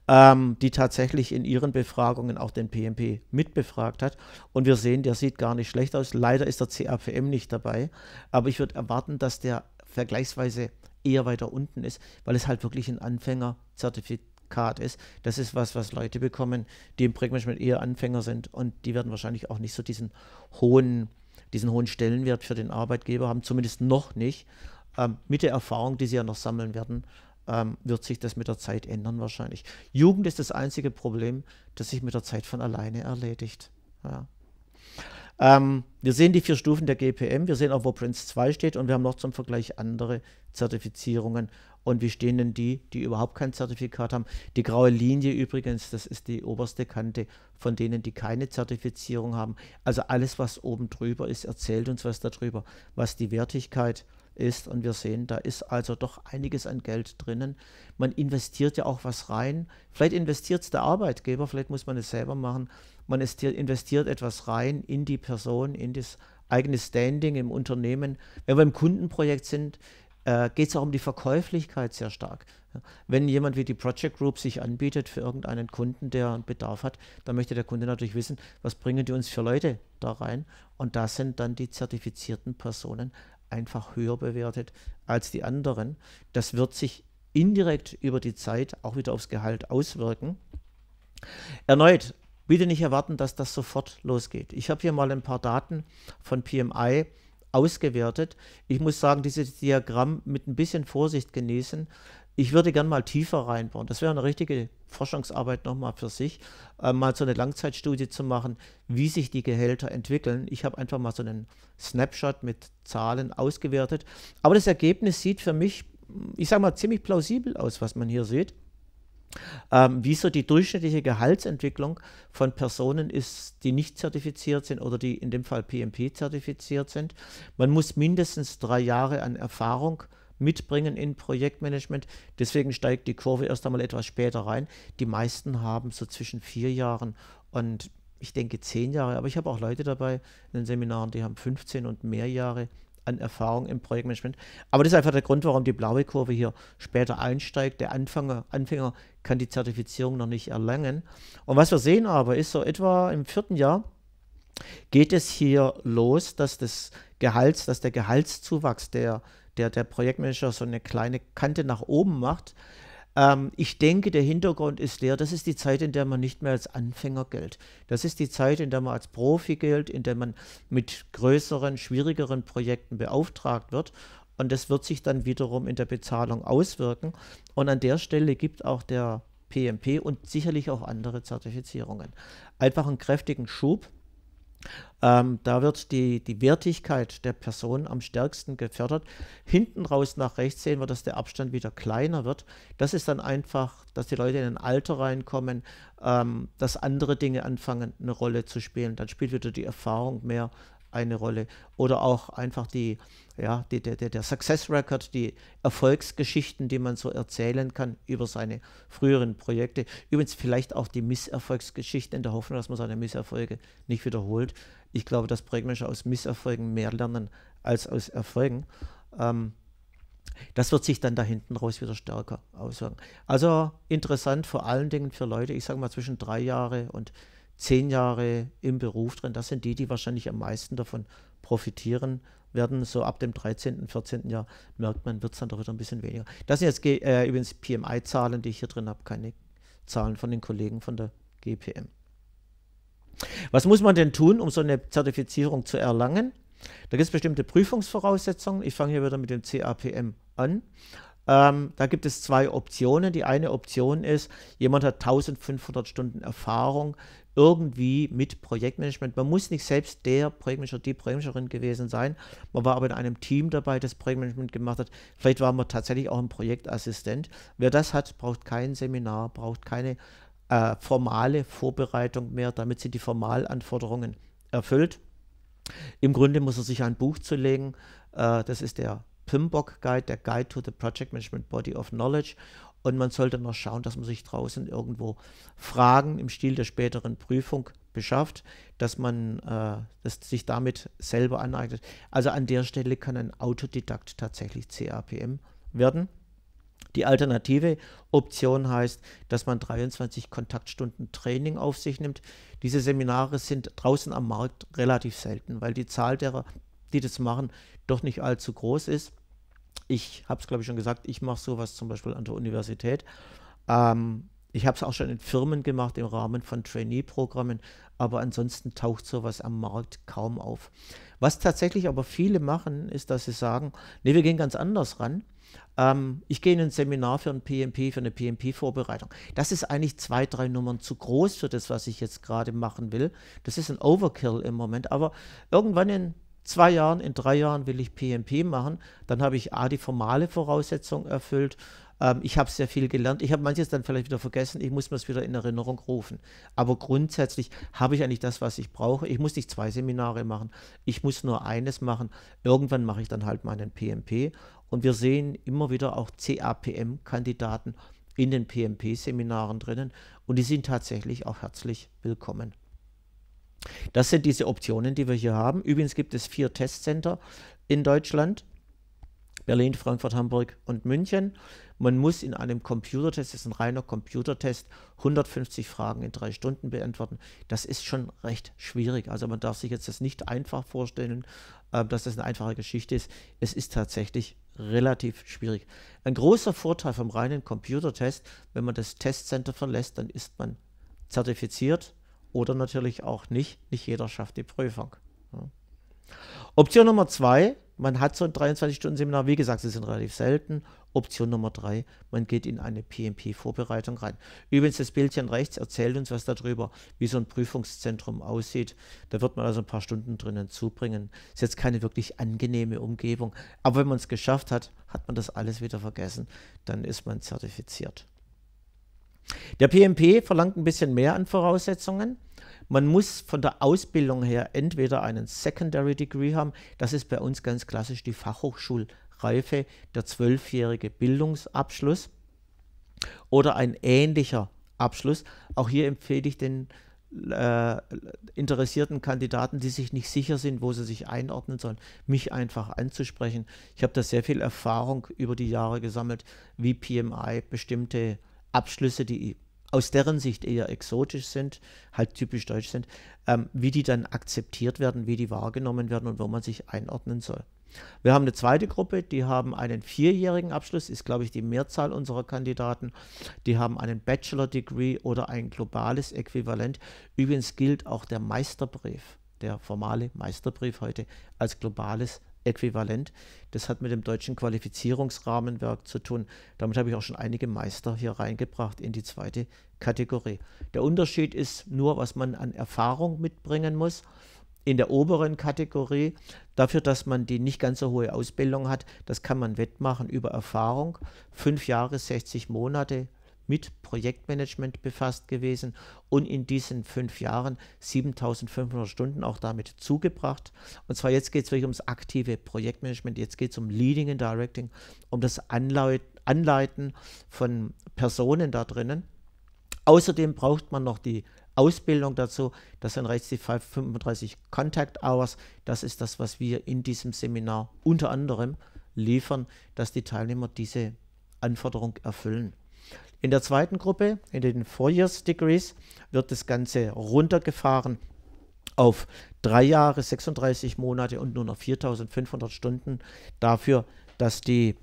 S1: ähm, die tatsächlich in ihren Befragungen auch den PMP mitbefragt hat. Und wir sehen, der sieht gar nicht schlecht aus. Leider ist der CAPM nicht dabei, aber ich würde erwarten, dass der vergleichsweise eher weiter unten ist, weil es halt wirklich ein Anfängerzertifikat ist. Das ist was, was Leute bekommen, die im Projektmanagement eher Anfänger sind und die werden wahrscheinlich auch nicht so diesen hohen, diesen hohen Stellenwert für den Arbeitgeber haben, zumindest noch nicht. Ähm, mit der Erfahrung, die sie ja noch sammeln werden, ähm, wird sich das mit der Zeit ändern wahrscheinlich. Jugend ist das einzige Problem, das sich mit der Zeit von alleine erledigt. Ja. Ähm, wir sehen die vier Stufen der GPM, wir sehen auch, wo Prince 2 steht und wir haben noch zum Vergleich andere Zertifizierungen. Und wie stehen denn die, die überhaupt kein Zertifikat haben? Die graue Linie übrigens, das ist die oberste Kante von denen, die keine Zertifizierung haben. Also alles, was oben drüber ist, erzählt uns was darüber, was die Wertigkeit ist ist. Und wir sehen, da ist also doch einiges an Geld drinnen. Man investiert ja auch was rein. Vielleicht investiert es der Arbeitgeber, vielleicht muss man es selber machen. Man investiert etwas rein in die Person, in das eigene Standing im Unternehmen. Wenn wir im Kundenprojekt sind, äh, geht es auch um die Verkäuflichkeit sehr stark. Wenn jemand wie die Project Group sich anbietet für irgendeinen Kunden, der einen Bedarf hat, dann möchte der Kunde natürlich wissen, was bringen die uns für Leute da rein. Und das sind dann die zertifizierten Personen einfach höher bewertet als die anderen. Das wird sich indirekt über die Zeit auch wieder aufs Gehalt auswirken. Erneut, bitte nicht erwarten, dass das sofort losgeht. Ich habe hier mal ein paar Daten von PMI ausgewertet. Ich muss sagen, dieses Diagramm mit ein bisschen Vorsicht genießen, ich würde gerne mal tiefer reinbauen. Das wäre eine richtige Forschungsarbeit nochmal für sich, äh, mal so eine Langzeitstudie zu machen, wie sich die Gehälter entwickeln. Ich habe einfach mal so einen Snapshot mit Zahlen ausgewertet. Aber das Ergebnis sieht für mich, ich sage mal, ziemlich plausibel aus, was man hier sieht. Ähm, wie so die durchschnittliche Gehaltsentwicklung von Personen ist, die nicht zertifiziert sind oder die in dem Fall PMP zertifiziert sind. Man muss mindestens drei Jahre an Erfahrung äh, mitbringen in Projektmanagement. Deswegen steigt die Kurve erst einmal etwas später rein. Die meisten haben so zwischen vier Jahren und ich denke zehn Jahre, aber ich habe auch Leute dabei in den Seminaren, die haben 15 und mehr Jahre an Erfahrung im Projektmanagement. Aber das ist einfach der Grund, warum die blaue Kurve hier später einsteigt. Der Anfänger, Anfänger kann die Zertifizierung noch nicht erlangen. Und was wir sehen aber ist, so etwa im vierten Jahr geht es hier los, dass, das Gehalts, dass der Gehaltszuwachs, der der, der Projektmanager so eine kleine Kante nach oben macht. Ähm, ich denke, der Hintergrund ist der, das ist die Zeit, in der man nicht mehr als Anfänger gilt. Das ist die Zeit, in der man als Profi gilt, in der man mit größeren, schwierigeren Projekten beauftragt wird. Und das wird sich dann wiederum in der Bezahlung auswirken. Und an der Stelle gibt auch der PMP und sicherlich auch andere Zertifizierungen. Einfach einen kräftigen Schub ähm, da wird die, die Wertigkeit der Person am stärksten gefördert. Hinten raus nach rechts sehen wir, dass der Abstand wieder kleiner wird. Das ist dann einfach, dass die Leute in ein Alter reinkommen, ähm, dass andere Dinge anfangen, eine Rolle zu spielen. Dann spielt wieder die Erfahrung mehr eine Rolle. Oder auch einfach die, ja, die, der, der Success Record, die Erfolgsgeschichten, die man so erzählen kann über seine früheren Projekte. Übrigens vielleicht auch die Misserfolgsgeschichten in der Hoffnung, dass man seine Misserfolge nicht wiederholt. Ich glaube, dass Projektmanager aus Misserfolgen mehr lernen als aus Erfolgen. Ähm, das wird sich dann da hinten raus wieder stärker auswirken. Also interessant vor allen Dingen für Leute, ich sage mal zwischen drei Jahre und zehn Jahre im Beruf drin, das sind die, die wahrscheinlich am meisten davon profitieren werden. So ab dem 13., 14. Jahr merkt man, wird es dann doch wieder ein bisschen weniger. Das sind jetzt äh, übrigens PMI-Zahlen, die ich hier drin habe, keine Zahlen von den Kollegen von der GPM. Was muss man denn tun, um so eine Zertifizierung zu erlangen? Da gibt es bestimmte Prüfungsvoraussetzungen. Ich fange hier wieder mit dem CAPM an. Ähm, da gibt es zwei Optionen. Die eine Option ist, jemand hat 1500 Stunden Erfahrung irgendwie mit Projektmanagement. Man muss nicht selbst der Projektmanager, die Projektmanagerin gewesen sein. Man war aber in einem Team dabei, das Projektmanagement gemacht hat. Vielleicht war man tatsächlich auch ein Projektassistent. Wer das hat, braucht kein Seminar, braucht keine äh, formale Vorbereitung mehr. Damit sie die Formalanforderungen erfüllt. Im Grunde muss er sich ein Buch zulegen. Äh, das ist der PIMBOK Guide, der Guide to the Project Management Body of Knowledge. Und man sollte noch schauen, dass man sich draußen irgendwo Fragen im Stil der späteren Prüfung beschafft, dass man äh, das sich damit selber aneignet. Also an der Stelle kann ein Autodidakt tatsächlich CAPM werden. Die alternative Option heißt, dass man 23 Kontaktstunden Training auf sich nimmt. Diese Seminare sind draußen am Markt relativ selten, weil die Zahl derer die das machen, doch nicht allzu groß ist. Ich habe es, glaube ich, schon gesagt, ich mache sowas zum Beispiel an der Universität. Ähm, ich habe es auch schon in Firmen gemacht im Rahmen von Trainee-Programmen, aber ansonsten taucht sowas am Markt kaum auf. Was tatsächlich aber viele machen, ist, dass sie sagen, nee, wir gehen ganz anders ran. Ähm, ich gehe in ein Seminar für ein PMP, für eine PMP-Vorbereitung. Das ist eigentlich zwei, drei Nummern zu groß für das, was ich jetzt gerade machen will. Das ist ein Overkill im Moment, aber irgendwann in zwei Jahren, in drei Jahren will ich PMP machen, dann habe ich A, die formale Voraussetzung erfüllt, ähm, ich habe sehr viel gelernt, ich habe manches dann vielleicht wieder vergessen, ich muss mir es wieder in Erinnerung rufen. Aber grundsätzlich habe ich eigentlich das, was ich brauche. Ich muss nicht zwei Seminare machen, ich muss nur eines machen. Irgendwann mache ich dann halt meinen PMP und wir sehen immer wieder auch CAPM-Kandidaten in den PMP-Seminaren drinnen und die sind tatsächlich auch herzlich willkommen. Das sind diese Optionen, die wir hier haben. Übrigens gibt es vier Testcenter in Deutschland. Berlin, Frankfurt, Hamburg und München. Man muss in einem Computertest, das ist ein reiner Computertest, 150 Fragen in drei Stunden beantworten. Das ist schon recht schwierig. Also man darf sich jetzt das nicht einfach vorstellen, äh, dass das eine einfache Geschichte ist. Es ist tatsächlich relativ schwierig. Ein großer Vorteil vom reinen Computertest, wenn man das Testcenter verlässt, dann ist man zertifiziert oder natürlich auch nicht. Nicht jeder schafft die Prüfung. Option Nummer zwei, man hat so ein 23-Stunden-Seminar, wie gesagt, sie sind relativ selten. Option Nummer drei, man geht in eine PMP-Vorbereitung rein. Übrigens, das Bildchen rechts erzählt uns was darüber, wie so ein Prüfungszentrum aussieht. Da wird man also ein paar Stunden drinnen zubringen. Ist jetzt keine wirklich angenehme Umgebung. Aber wenn man es geschafft hat, hat man das alles wieder vergessen. Dann ist man zertifiziert. Der PMP verlangt ein bisschen mehr an Voraussetzungen. Man muss von der Ausbildung her entweder einen Secondary Degree haben, das ist bei uns ganz klassisch die Fachhochschulreife, der zwölfjährige Bildungsabschluss oder ein ähnlicher Abschluss. Auch hier empfehle ich den äh, interessierten Kandidaten, die sich nicht sicher sind, wo sie sich einordnen sollen, mich einfach anzusprechen. Ich habe da sehr viel Erfahrung über die Jahre gesammelt, wie PMI bestimmte Abschlüsse, die aus deren Sicht eher exotisch sind, halt typisch deutsch sind, ähm, wie die dann akzeptiert werden, wie die wahrgenommen werden und wo man sich einordnen soll. Wir haben eine zweite Gruppe, die haben einen vierjährigen Abschluss, ist glaube ich die Mehrzahl unserer Kandidaten. Die haben einen Bachelor-Degree oder ein globales Äquivalent. Übrigens gilt auch der Meisterbrief, der formale Meisterbrief heute als globales Äquivalent. Das hat mit dem deutschen Qualifizierungsrahmenwerk zu tun. Damit habe ich auch schon einige Meister hier reingebracht in die zweite Kategorie. Der Unterschied ist nur, was man an Erfahrung mitbringen muss. In der oberen Kategorie, dafür, dass man die nicht ganz so hohe Ausbildung hat, das kann man wettmachen über Erfahrung. Fünf Jahre, 60 Monate mit Projektmanagement befasst gewesen und in diesen fünf Jahren 7500 Stunden auch damit zugebracht. Und zwar jetzt geht es wirklich ums aktive Projektmanagement, jetzt geht es um Leading and Directing, um das Anleiten von Personen da drinnen. Außerdem braucht man noch die Ausbildung dazu. Das sind rechts die 35 Contact Hours. Das ist das, was wir in diesem Seminar unter anderem liefern, dass die Teilnehmer diese Anforderung erfüllen. In der zweiten Gruppe, in den Four-Years-Degrees, wird das Ganze runtergefahren auf drei Jahre, 36 Monate und nur noch 4500 Stunden dafür, dass die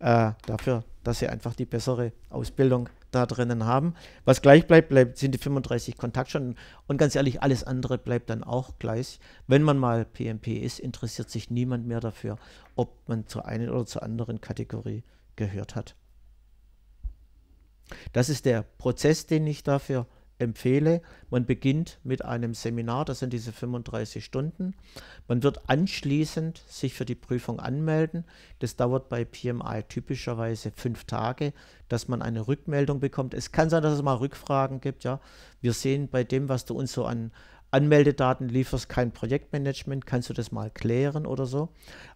S1: äh, dafür, dass sie einfach die bessere Ausbildung da drinnen haben. Was gleich bleibt, bleibt sind die 35 Kontaktstunden und ganz ehrlich, alles andere bleibt dann auch gleich. Wenn man mal PMP ist, interessiert sich niemand mehr dafür, ob man zur einen oder zur anderen Kategorie gehört hat. Das ist der Prozess, den ich dafür empfehle. Man beginnt mit einem Seminar, das sind diese 35 Stunden. Man wird anschließend sich für die Prüfung anmelden. Das dauert bei PMI typischerweise fünf Tage, dass man eine Rückmeldung bekommt. Es kann sein, dass es mal Rückfragen gibt. Ja, wir sehen bei dem, was du uns so an Anmeldedaten lieferst, kein Projektmanagement. Kannst du das mal klären oder so?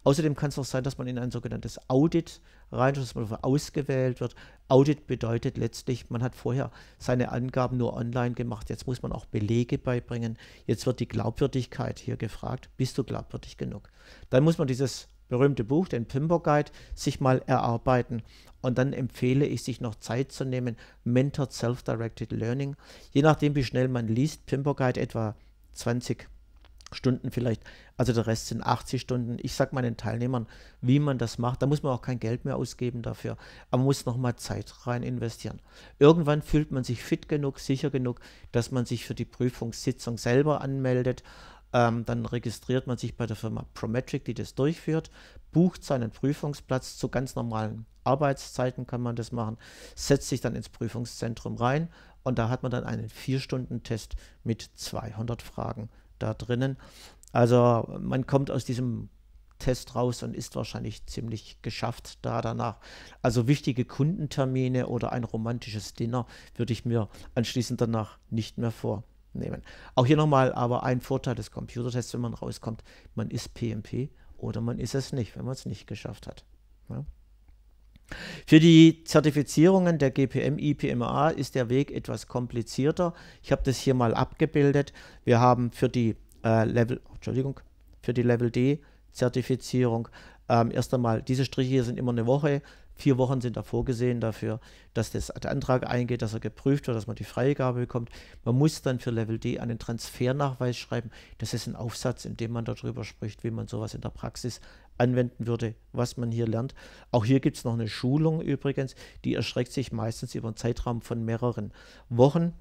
S1: Außerdem kann es auch sein, dass man in ein sogenanntes Audit rein, dass man ausgewählt wird. Audit bedeutet letztlich, man hat vorher seine Angaben nur online gemacht, jetzt muss man auch Belege beibringen, jetzt wird die Glaubwürdigkeit hier gefragt, bist du glaubwürdig genug? Dann muss man dieses berühmte Buch, den Pimper Guide, sich mal erarbeiten. Und dann empfehle ich, sich noch Zeit zu nehmen, Mentored Self-Directed Learning. Je nachdem, wie schnell man liest, Pimper Guide etwa 20 Stunden vielleicht, also der Rest sind 80 Stunden. Ich sage meinen Teilnehmern, wie man das macht. Da muss man auch kein Geld mehr ausgeben dafür, aber man muss nochmal Zeit rein investieren. Irgendwann fühlt man sich fit genug, sicher genug, dass man sich für die Prüfungssitzung selber anmeldet. Ähm, dann registriert man sich bei der Firma Prometric, die das durchführt, bucht seinen Prüfungsplatz zu ganz normalen Arbeitszeiten kann man das machen, setzt sich dann ins Prüfungszentrum rein und da hat man dann einen 4-Stunden-Test mit 200 Fragen da drinnen. Also man kommt aus diesem Test raus und ist wahrscheinlich ziemlich geschafft da danach. Also wichtige Kundentermine oder ein romantisches Dinner würde ich mir anschließend danach nicht mehr vornehmen. Auch hier nochmal aber ein Vorteil des Computertests, wenn man rauskommt, man ist PMP oder man ist es nicht, wenn man es nicht geschafft hat. Ja? Für die Zertifizierungen der GPM IPMA ist der Weg etwas komplizierter. Ich habe das hier mal abgebildet. Wir haben für die äh, Level, oh, Entschuldigung, für die Level D Zertifizierung ähm, erst einmal, diese Striche hier sind immer eine Woche. Vier Wochen sind da vorgesehen dafür, dass das, der Antrag eingeht, dass er geprüft wird, dass man die Freigabe bekommt. Man muss dann für Level D einen Transfernachweis schreiben. Das ist ein Aufsatz, in dem man darüber spricht, wie man sowas in der Praxis anwenden würde, was man hier lernt. Auch hier gibt es noch eine Schulung übrigens, die erstreckt sich meistens über einen Zeitraum von mehreren Wochen.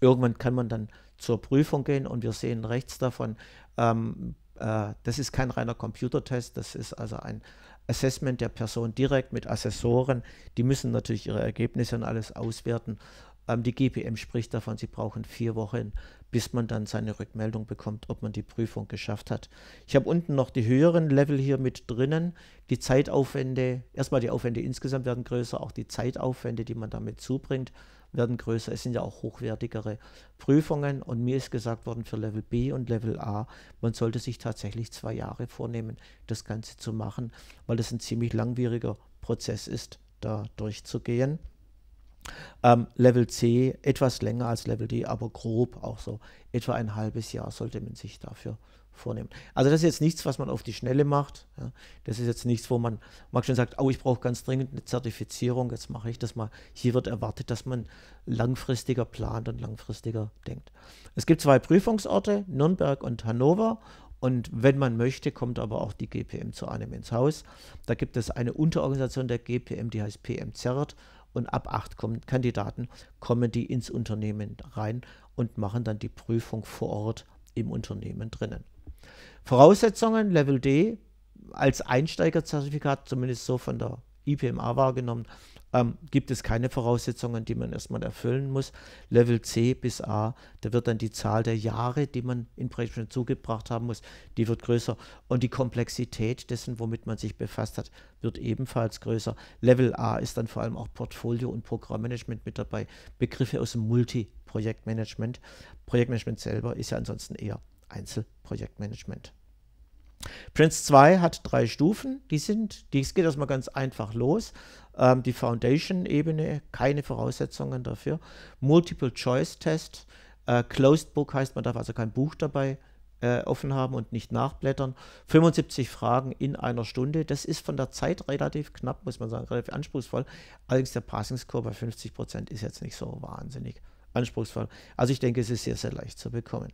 S1: Irgendwann kann man dann zur Prüfung gehen und wir sehen rechts davon, ähm, äh, das ist kein reiner Computertest, das ist also ein Assessment der Person direkt mit Assessoren. Die müssen natürlich ihre Ergebnisse und alles auswerten. Ähm, die GPM spricht davon, sie brauchen vier Wochen bis man dann seine Rückmeldung bekommt, ob man die Prüfung geschafft hat. Ich habe unten noch die höheren Level hier mit drinnen. Die Zeitaufwände, erstmal die Aufwände insgesamt werden größer, auch die Zeitaufwände, die man damit zubringt, werden größer. Es sind ja auch hochwertigere Prüfungen und mir ist gesagt worden für Level B und Level A, man sollte sich tatsächlich zwei Jahre vornehmen, das Ganze zu machen, weil das ein ziemlich langwieriger Prozess ist, da durchzugehen. Ähm, Level C etwas länger als Level D, aber grob auch so etwa ein halbes Jahr sollte man sich dafür vornehmen. Also das ist jetzt nichts, was man auf die Schnelle macht. Ja. Das ist jetzt nichts, wo man, man schon sagt, oh, ich brauche ganz dringend eine Zertifizierung, jetzt mache ich das mal. Hier wird erwartet, dass man langfristiger plant und langfristiger denkt. Es gibt zwei Prüfungsorte, Nürnberg und Hannover. Und wenn man möchte, kommt aber auch die GPM zu einem ins Haus. Da gibt es eine Unterorganisation der GPM, die heißt PM Zert und ab acht kommen Kandidaten, kommen die ins Unternehmen rein und machen dann die Prüfung vor Ort im Unternehmen drinnen. Voraussetzungen Level D als Einsteigerzertifikat, zumindest so von der IPMA wahrgenommen, ähm, gibt es keine Voraussetzungen, die man erstmal erfüllen muss. Level C bis A, da wird dann die Zahl der Jahre, die man in Projekten zugebracht haben muss, die wird größer und die Komplexität dessen, womit man sich befasst hat, wird ebenfalls größer. Level A ist dann vor allem auch Portfolio und Programmmanagement mit dabei, Begriffe aus dem Multi-Projektmanagement. Projektmanagement selber ist ja ansonsten eher Einzelprojektmanagement. Prince 2 hat drei Stufen, die sind, dies geht erstmal ganz einfach los ähm, die Foundation-Ebene, keine Voraussetzungen dafür. Multiple-Choice-Test, äh, Closed Book heißt, man darf also kein Buch dabei äh, offen haben und nicht nachblättern. 75 Fragen in einer Stunde, das ist von der Zeit relativ knapp, muss man sagen, relativ anspruchsvoll. Allerdings der Passingscore bei 50 Prozent ist jetzt nicht so wahnsinnig anspruchsvoll. Also ich denke, es ist sehr, sehr leicht zu bekommen.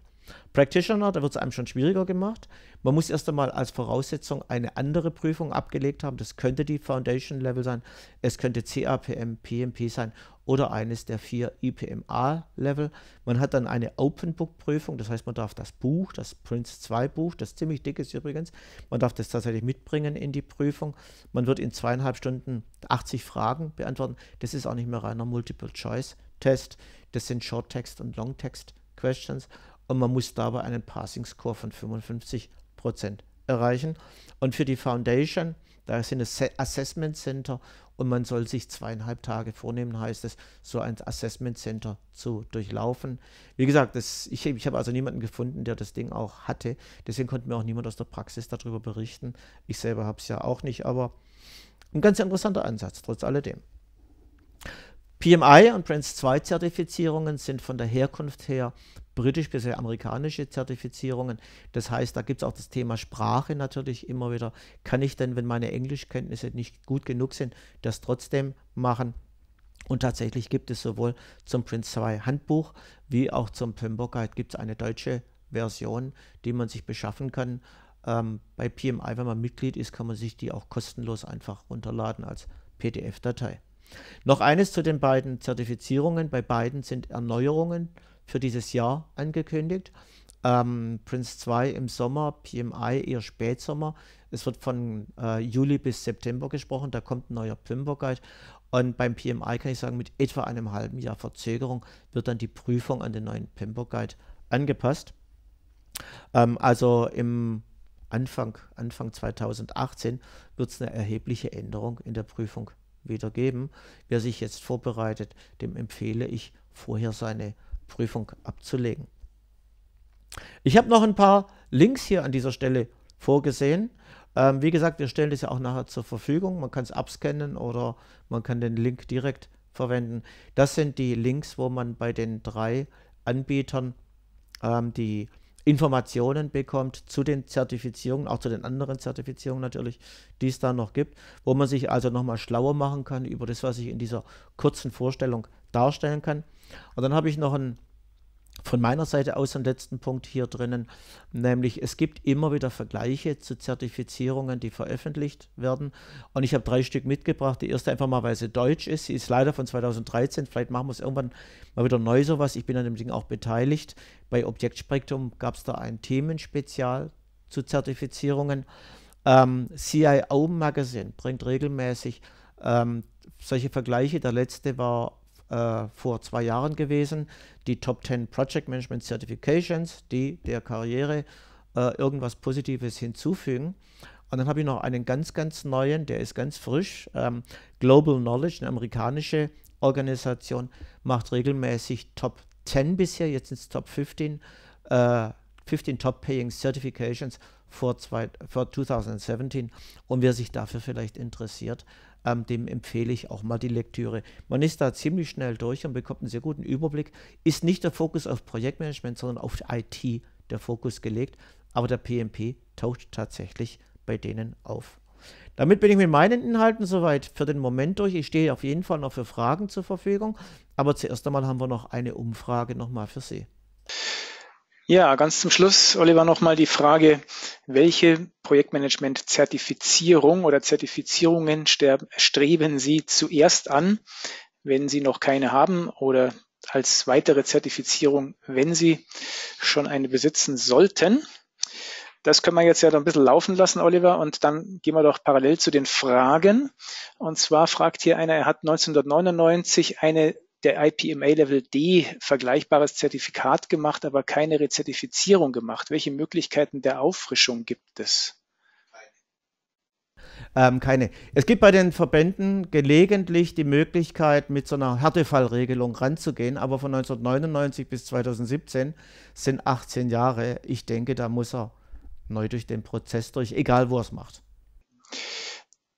S1: Practitioner, da wird es einem schon schwieriger gemacht. Man muss erst einmal als Voraussetzung eine andere Prüfung abgelegt haben. Das könnte die Foundation Level sein, es könnte CAPM, PMP sein oder eines der vier IPMA Level. Man hat dann eine Open Book Prüfung, das heißt, man darf das Buch, das Prince 2 Buch, das ziemlich dick ist übrigens, man darf das tatsächlich mitbringen in die Prüfung. Man wird in zweieinhalb Stunden 80 Fragen beantworten. Das ist auch nicht mehr reiner Multiple Choice Test, das sind Short Text und Long Text Questions und man muss dabei einen Passing Score von 55% erreichen. Und für die Foundation, da sind es Assessment Center und man soll sich zweieinhalb Tage vornehmen, heißt es, so ein Assessment Center zu durchlaufen. Wie gesagt, das, ich, ich habe also niemanden gefunden, der das Ding auch hatte. Deswegen konnte mir auch niemand aus der Praxis darüber berichten. Ich selber habe es ja auch nicht, aber ein ganz interessanter Ansatz, trotz alledem. PMI und Brands 2 Zertifizierungen sind von der Herkunft her britisch bis amerikanische Zertifizierungen. Das heißt, da gibt es auch das Thema Sprache natürlich immer wieder. Kann ich denn, wenn meine Englischkenntnisse nicht gut genug sind, das trotzdem machen? Und tatsächlich gibt es sowohl zum Prince 2 Handbuch wie auch zum Pimbo Guide gibt es eine deutsche Version, die man sich beschaffen kann. Ähm, bei PMI, wenn man Mitglied ist, kann man sich die auch kostenlos einfach runterladen als PDF-Datei. Noch eines zu den beiden Zertifizierungen. Bei beiden sind Erneuerungen für dieses Jahr angekündigt. Ähm, Prince 2 im Sommer, PMI eher Spätsommer. Es wird von äh, Juli bis September gesprochen, da kommt ein neuer Pimper guide Und beim PMI kann ich sagen, mit etwa einem halben Jahr Verzögerung wird dann die Prüfung an den neuen Pimper-Guide angepasst. Ähm, also im Anfang, Anfang 2018 wird es eine erhebliche Änderung in der Prüfung wieder geben. Wer sich jetzt vorbereitet, dem empfehle ich, vorher seine Prüfung abzulegen. Ich habe noch ein paar Links hier an dieser Stelle vorgesehen. Ähm, wie gesagt, wir stellen das ja auch nachher zur Verfügung. Man kann es abscannen oder man kann den Link direkt verwenden. Das sind die Links, wo man bei den drei Anbietern ähm, die Informationen bekommt zu den Zertifizierungen, auch zu den anderen Zertifizierungen natürlich, die es da noch gibt, wo man sich also nochmal schlauer machen kann über das, was ich in dieser kurzen Vorstellung darstellen kann. Und dann habe ich noch einen von meiner Seite aus einen letzten Punkt hier drinnen, nämlich es gibt immer wieder Vergleiche zu Zertifizierungen, die veröffentlicht werden. Und ich habe drei Stück mitgebracht. Die erste einfach mal, weil sie deutsch ist. Sie ist leider von 2013. Vielleicht machen wir es irgendwann mal wieder neu sowas. Ich bin an dem Ding auch beteiligt. Bei Objektspektrum gab es da ein Themenspezial zu Zertifizierungen. Ähm, CIO Magazine bringt regelmäßig ähm, solche Vergleiche. Der letzte war äh, vor zwei Jahren gewesen, die Top 10 Project Management Certifications, die der Karriere äh, irgendwas Positives hinzufügen. Und dann habe ich noch einen ganz, ganz neuen, der ist ganz frisch. Ähm, Global Knowledge, eine amerikanische Organisation, macht regelmäßig Top 10 bisher, jetzt sind es Top 15, äh, 15 Top Paying Certifications vor, zwei, for 2017. Und wer sich dafür vielleicht interessiert, ähm, dem empfehle ich auch mal die Lektüre. Man ist da ziemlich schnell durch und bekommt einen sehr guten Überblick. Ist nicht der Fokus auf Projektmanagement, sondern auf IT der Fokus gelegt, aber der PMP taucht tatsächlich bei denen auf. Damit bin ich mit meinen Inhalten soweit für den Moment durch. Ich stehe auf jeden Fall noch für Fragen zur Verfügung, aber zuerst einmal haben wir noch eine Umfrage nochmal für Sie.
S2: Ja, ganz zum Schluss, Oliver, nochmal die Frage, welche Projektmanagement-Zertifizierung oder Zertifizierungen streben Sie zuerst an, wenn Sie noch keine haben oder als weitere Zertifizierung, wenn Sie schon eine besitzen sollten? Das können wir jetzt ja ein bisschen laufen lassen, Oliver, und dann gehen wir doch parallel zu den Fragen. Und zwar fragt hier einer, er hat 1999 eine der IPMA Level D vergleichbares Zertifikat gemacht, aber keine Rezertifizierung gemacht. Welche Möglichkeiten der Auffrischung gibt es?
S1: Ähm, keine. Es gibt bei den Verbänden gelegentlich die Möglichkeit, mit so einer Härtefallregelung ranzugehen, aber von 1999 bis 2017 sind 18 Jahre. Ich denke, da muss er neu durch den Prozess durch, egal wo er es macht.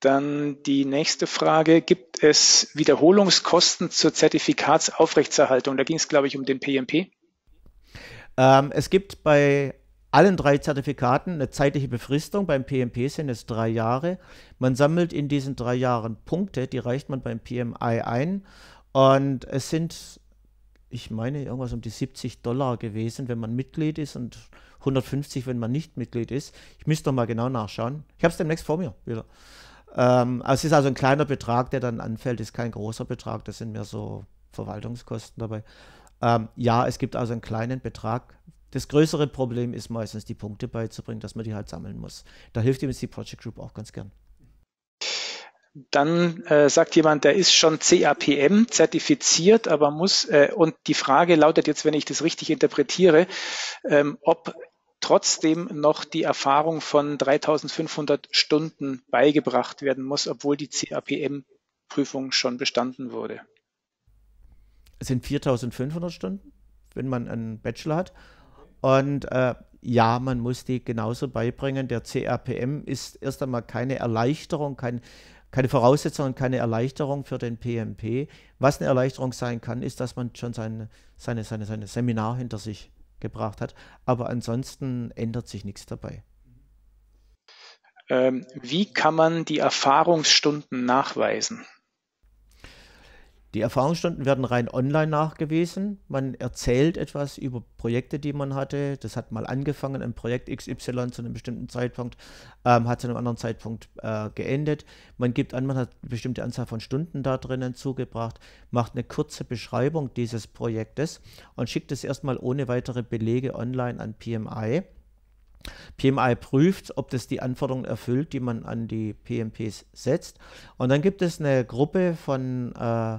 S2: Dann die nächste Frage, gibt es Wiederholungskosten zur Zertifikatsaufrechterhaltung? Da ging es, glaube ich, um den PMP.
S1: Ähm, es gibt bei allen drei Zertifikaten eine zeitliche Befristung. Beim PMP sind es drei Jahre. Man sammelt in diesen drei Jahren Punkte, die reicht man beim PMI ein. Und es sind, ich meine, irgendwas um die 70 Dollar gewesen, wenn man Mitglied ist und 150, wenn man nicht Mitglied ist. Ich müsste noch mal genau nachschauen. Ich habe es demnächst vor mir wieder. Ähm, also es ist also ein kleiner Betrag, der dann anfällt, ist kein großer Betrag, das sind mehr so Verwaltungskosten dabei. Ähm, ja, es gibt also einen kleinen Betrag. Das größere Problem ist meistens, die Punkte beizubringen, dass man die halt sammeln muss. Da hilft übrigens die Project Group auch ganz gern.
S2: Dann äh, sagt jemand, der ist schon CAPM zertifiziert, aber muss, äh, und die Frage lautet jetzt, wenn ich das richtig interpretiere, ähm, ob trotzdem noch die Erfahrung von 3500 Stunden beigebracht werden muss, obwohl die CAPM-Prüfung schon bestanden wurde.
S1: Es sind 4500 Stunden, wenn man einen Bachelor hat. Und äh, ja, man muss die genauso beibringen. Der CRPM ist erst einmal keine Erleichterung, kein, keine Voraussetzung und keine Erleichterung für den PMP. Was eine Erleichterung sein kann, ist, dass man schon sein, seine, seine, seine Seminar hinter sich gebracht hat. Aber ansonsten ändert sich nichts dabei.
S2: Ähm, wie kann man die Erfahrungsstunden nachweisen?
S1: Die Erfahrungsstunden werden rein online nachgewiesen. Man erzählt etwas über Projekte, die man hatte. Das hat mal angefangen, ein Projekt XY zu einem bestimmten Zeitpunkt, ähm, hat zu einem anderen Zeitpunkt äh, geendet. Man gibt an, man hat eine bestimmte Anzahl von Stunden da drinnen zugebracht, macht eine kurze Beschreibung dieses Projektes und schickt es erstmal ohne weitere Belege online an PMI. PMI prüft, ob das die Anforderungen erfüllt, die man an die PMPs setzt. Und dann gibt es eine Gruppe von äh,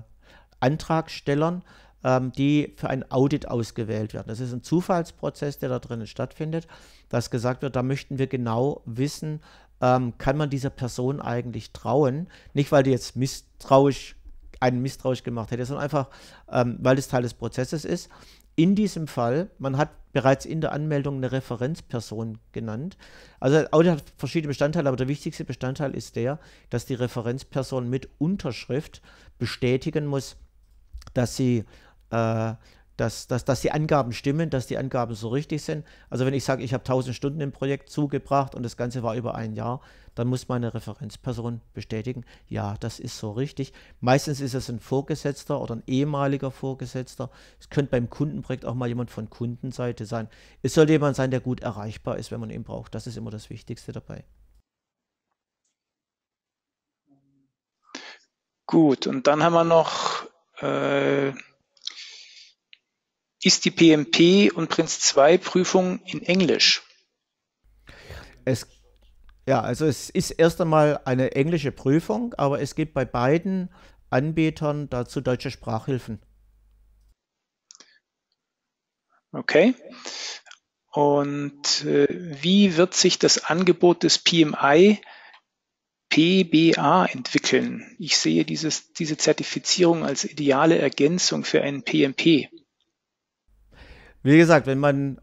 S1: Antragstellern, ähm, die für ein Audit ausgewählt werden. Das ist ein Zufallsprozess, der da drinnen stattfindet, dass gesagt wird, da möchten wir genau wissen, ähm, kann man dieser Person eigentlich trauen? Nicht, weil die jetzt misstrauisch einen misstrauisch gemacht hätte, sondern einfach, ähm, weil das Teil des Prozesses ist. In diesem Fall, man hat bereits in der Anmeldung eine Referenzperson genannt. Also Audit hat verschiedene Bestandteile, aber der wichtigste Bestandteil ist der, dass die Referenzperson mit Unterschrift bestätigen muss, dass sie, äh, dass, dass, dass die Angaben stimmen, dass die Angaben so richtig sind. Also wenn ich sage, ich habe 1000 Stunden im Projekt zugebracht und das Ganze war über ein Jahr, dann muss meine Referenzperson bestätigen, ja, das ist so richtig. Meistens ist es ein Vorgesetzter oder ein ehemaliger Vorgesetzter. Es könnte beim Kundenprojekt auch mal jemand von Kundenseite sein. Es sollte jemand sein, der gut erreichbar ist, wenn man ihn braucht. Das ist immer das Wichtigste dabei.
S2: Gut, und dann haben wir noch äh, ist die PMP und Prinz 2 Prüfung in Englisch? Es,
S1: ja, also es ist erst einmal eine englische Prüfung, aber es gibt bei beiden Anbietern dazu deutsche Sprachhilfen.
S2: Okay. Und äh, wie wird sich das Angebot des PMI äh, PBA entwickeln. Ich sehe dieses, diese Zertifizierung als ideale Ergänzung für einen PMP.
S1: Wie gesagt, wenn man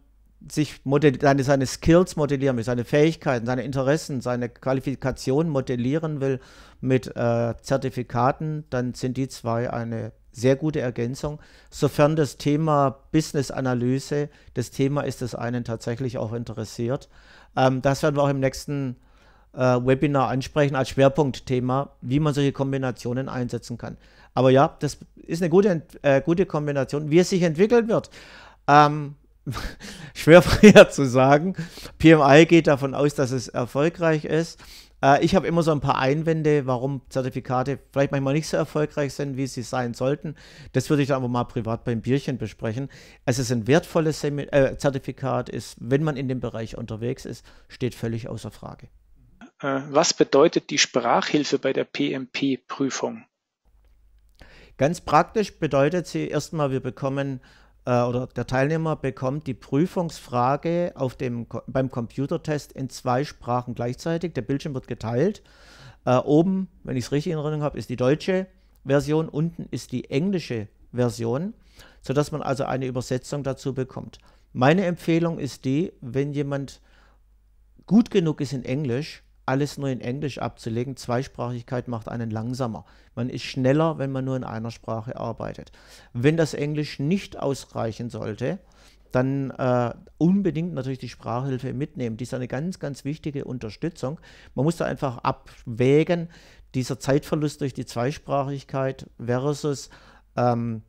S1: sich seine, seine Skills modellieren will, seine Fähigkeiten, seine Interessen, seine Qualifikationen modellieren will mit äh, Zertifikaten, dann sind die zwei eine sehr gute Ergänzung, sofern das Thema Business Analyse, das Thema ist, das einen tatsächlich auch interessiert. Ähm, das werden wir auch im nächsten äh, Webinar ansprechen als Schwerpunktthema, wie man solche Kombinationen einsetzen kann. Aber ja, das ist eine gute, äh, gute Kombination, wie es sich entwickeln wird. Ähm, schwer vorher zu sagen. PMI geht davon aus, dass es erfolgreich ist. Äh, ich habe immer so ein paar Einwände, warum Zertifikate vielleicht manchmal nicht so erfolgreich sind, wie sie sein sollten. Das würde ich dann aber mal privat beim Bierchen besprechen. Es ist ein wertvolles Sem äh, Zertifikat, ist, wenn man in dem Bereich unterwegs ist, steht völlig außer Frage.
S2: Äh, was bedeutet die Sprachhilfe bei der PMP-Prüfung?
S1: Ganz praktisch bedeutet sie erstmal, wir bekommen äh, oder der Teilnehmer bekommt die Prüfungsfrage auf dem, beim Computertest in zwei Sprachen gleichzeitig. Der Bildschirm wird geteilt. Äh, oben, wenn ich es richtig in Erinnerung habe, ist die deutsche Version, unten ist die englische Version, sodass man also eine Übersetzung dazu bekommt. Meine Empfehlung ist die, wenn jemand gut genug ist in Englisch, alles nur in Englisch abzulegen. Zweisprachigkeit macht einen langsamer. Man ist schneller, wenn man nur in einer Sprache arbeitet. Wenn das Englisch nicht ausreichen sollte, dann äh, unbedingt natürlich die Sprachhilfe mitnehmen. Die ist eine ganz, ganz wichtige Unterstützung. Man muss da einfach abwägen, dieser Zeitverlust durch die Zweisprachigkeit versus ähm,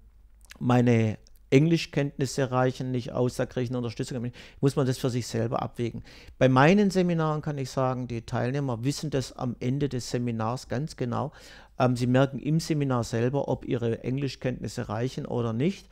S1: meine Englischkenntnisse reichen nicht aus, da kriege ich eine Unterstützung. Muss man das für sich selber abwägen. Bei meinen Seminaren kann ich sagen, die Teilnehmer wissen das am Ende des Seminars ganz genau. Ähm, sie merken im Seminar selber, ob ihre Englischkenntnisse reichen oder nicht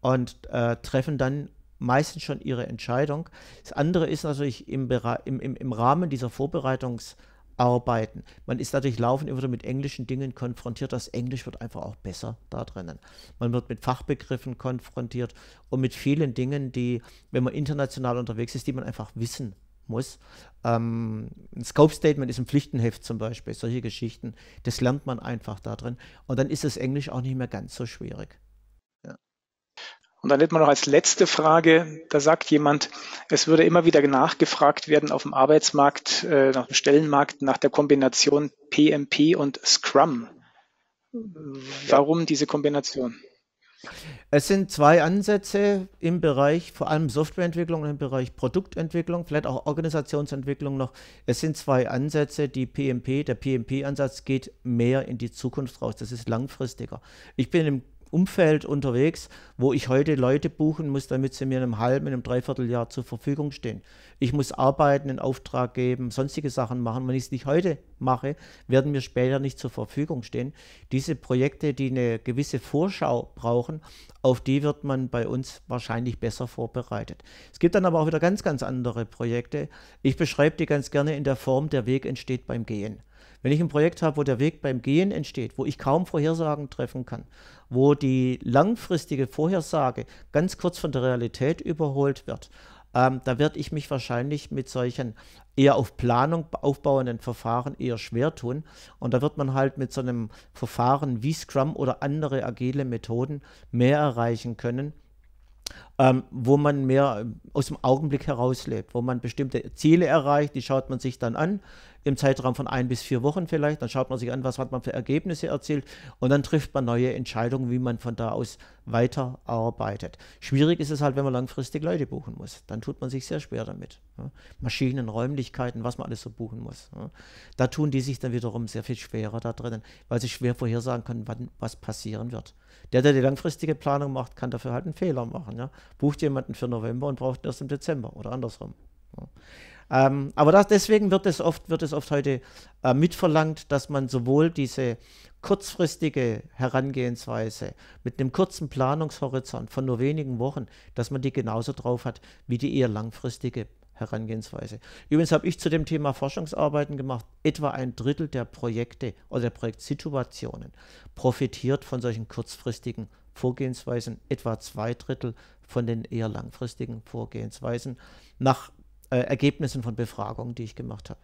S1: und äh, treffen dann meistens schon ihre Entscheidung. Das andere ist natürlich im, Bere im, im, im Rahmen dieser Vorbereitungs- arbeiten. Man ist dadurch laufend immer wieder mit englischen Dingen konfrontiert. Das Englisch wird einfach auch besser da drinnen. Man wird mit Fachbegriffen konfrontiert und mit vielen Dingen, die, wenn man international unterwegs ist, die man einfach wissen muss. Ähm, ein Scope Statement ist ein Pflichtenheft zum Beispiel, solche Geschichten. Das lernt man einfach da drin. Und dann ist das Englisch auch nicht mehr ganz so schwierig.
S2: Und dann hätten wir noch als letzte Frage, da sagt jemand, es würde immer wieder nachgefragt werden auf dem Arbeitsmarkt, äh, nach dem Stellenmarkt, nach der Kombination PMP und Scrum. Warum diese Kombination?
S1: Es sind zwei Ansätze im Bereich vor allem Softwareentwicklung und im Bereich Produktentwicklung, vielleicht auch Organisationsentwicklung noch. Es sind zwei Ansätze, die PMP, der PMP-Ansatz geht mehr in die Zukunft raus. Das ist langfristiger. Ich bin im Umfeld unterwegs, wo ich heute Leute buchen muss, damit sie mir in einem halben, in einem Dreivierteljahr zur Verfügung stehen. Ich muss arbeiten, einen Auftrag geben, sonstige Sachen machen. Wenn ich es nicht heute mache, werden mir später nicht zur Verfügung stehen. Diese Projekte, die eine gewisse Vorschau brauchen, auf die wird man bei uns wahrscheinlich besser vorbereitet. Es gibt dann aber auch wieder ganz, ganz andere Projekte. Ich beschreibe die ganz gerne in der Form, der Weg entsteht beim Gehen. Wenn ich ein Projekt habe, wo der Weg beim Gehen entsteht, wo ich kaum Vorhersagen treffen kann, wo die langfristige Vorhersage ganz kurz von der Realität überholt wird, ähm, da werde ich mich wahrscheinlich mit solchen eher auf Planung aufbauenden Verfahren eher schwer tun. Und da wird man halt mit so einem Verfahren wie Scrum oder andere agile Methoden mehr erreichen können. Ähm, wo man mehr äh, aus dem Augenblick herauslebt, wo man bestimmte Ziele erreicht, die schaut man sich dann an, im Zeitraum von ein bis vier Wochen vielleicht. Dann schaut man sich an, was hat man für Ergebnisse erzielt und dann trifft man neue Entscheidungen, wie man von da aus weiterarbeitet. Schwierig ist es halt, wenn man langfristig Leute buchen muss. Dann tut man sich sehr schwer damit. Maschinen, Räumlichkeiten, was man alles so buchen muss. Da tun die sich dann wiederum sehr viel schwerer da drinnen, weil sie schwer vorhersagen können, wann was passieren wird. Der, der die langfristige Planung macht, kann dafür halt einen Fehler machen. Ja. Bucht jemanden für November und braucht ihn erst im Dezember oder andersrum. Ähm, aber das, deswegen wird es oft, wird es oft heute äh, mitverlangt, dass man sowohl diese kurzfristige Herangehensweise mit einem kurzen Planungshorizont von nur wenigen Wochen, dass man die genauso drauf hat wie die eher langfristige Herangehensweise. Übrigens habe ich zu dem Thema Forschungsarbeiten gemacht. Etwa ein Drittel der Projekte oder der Projektsituationen profitiert von solchen kurzfristigen Vorgehensweisen, etwa zwei Drittel von den eher langfristigen Vorgehensweisen. Nach äh, Ergebnissen von Befragungen, die ich gemacht habe.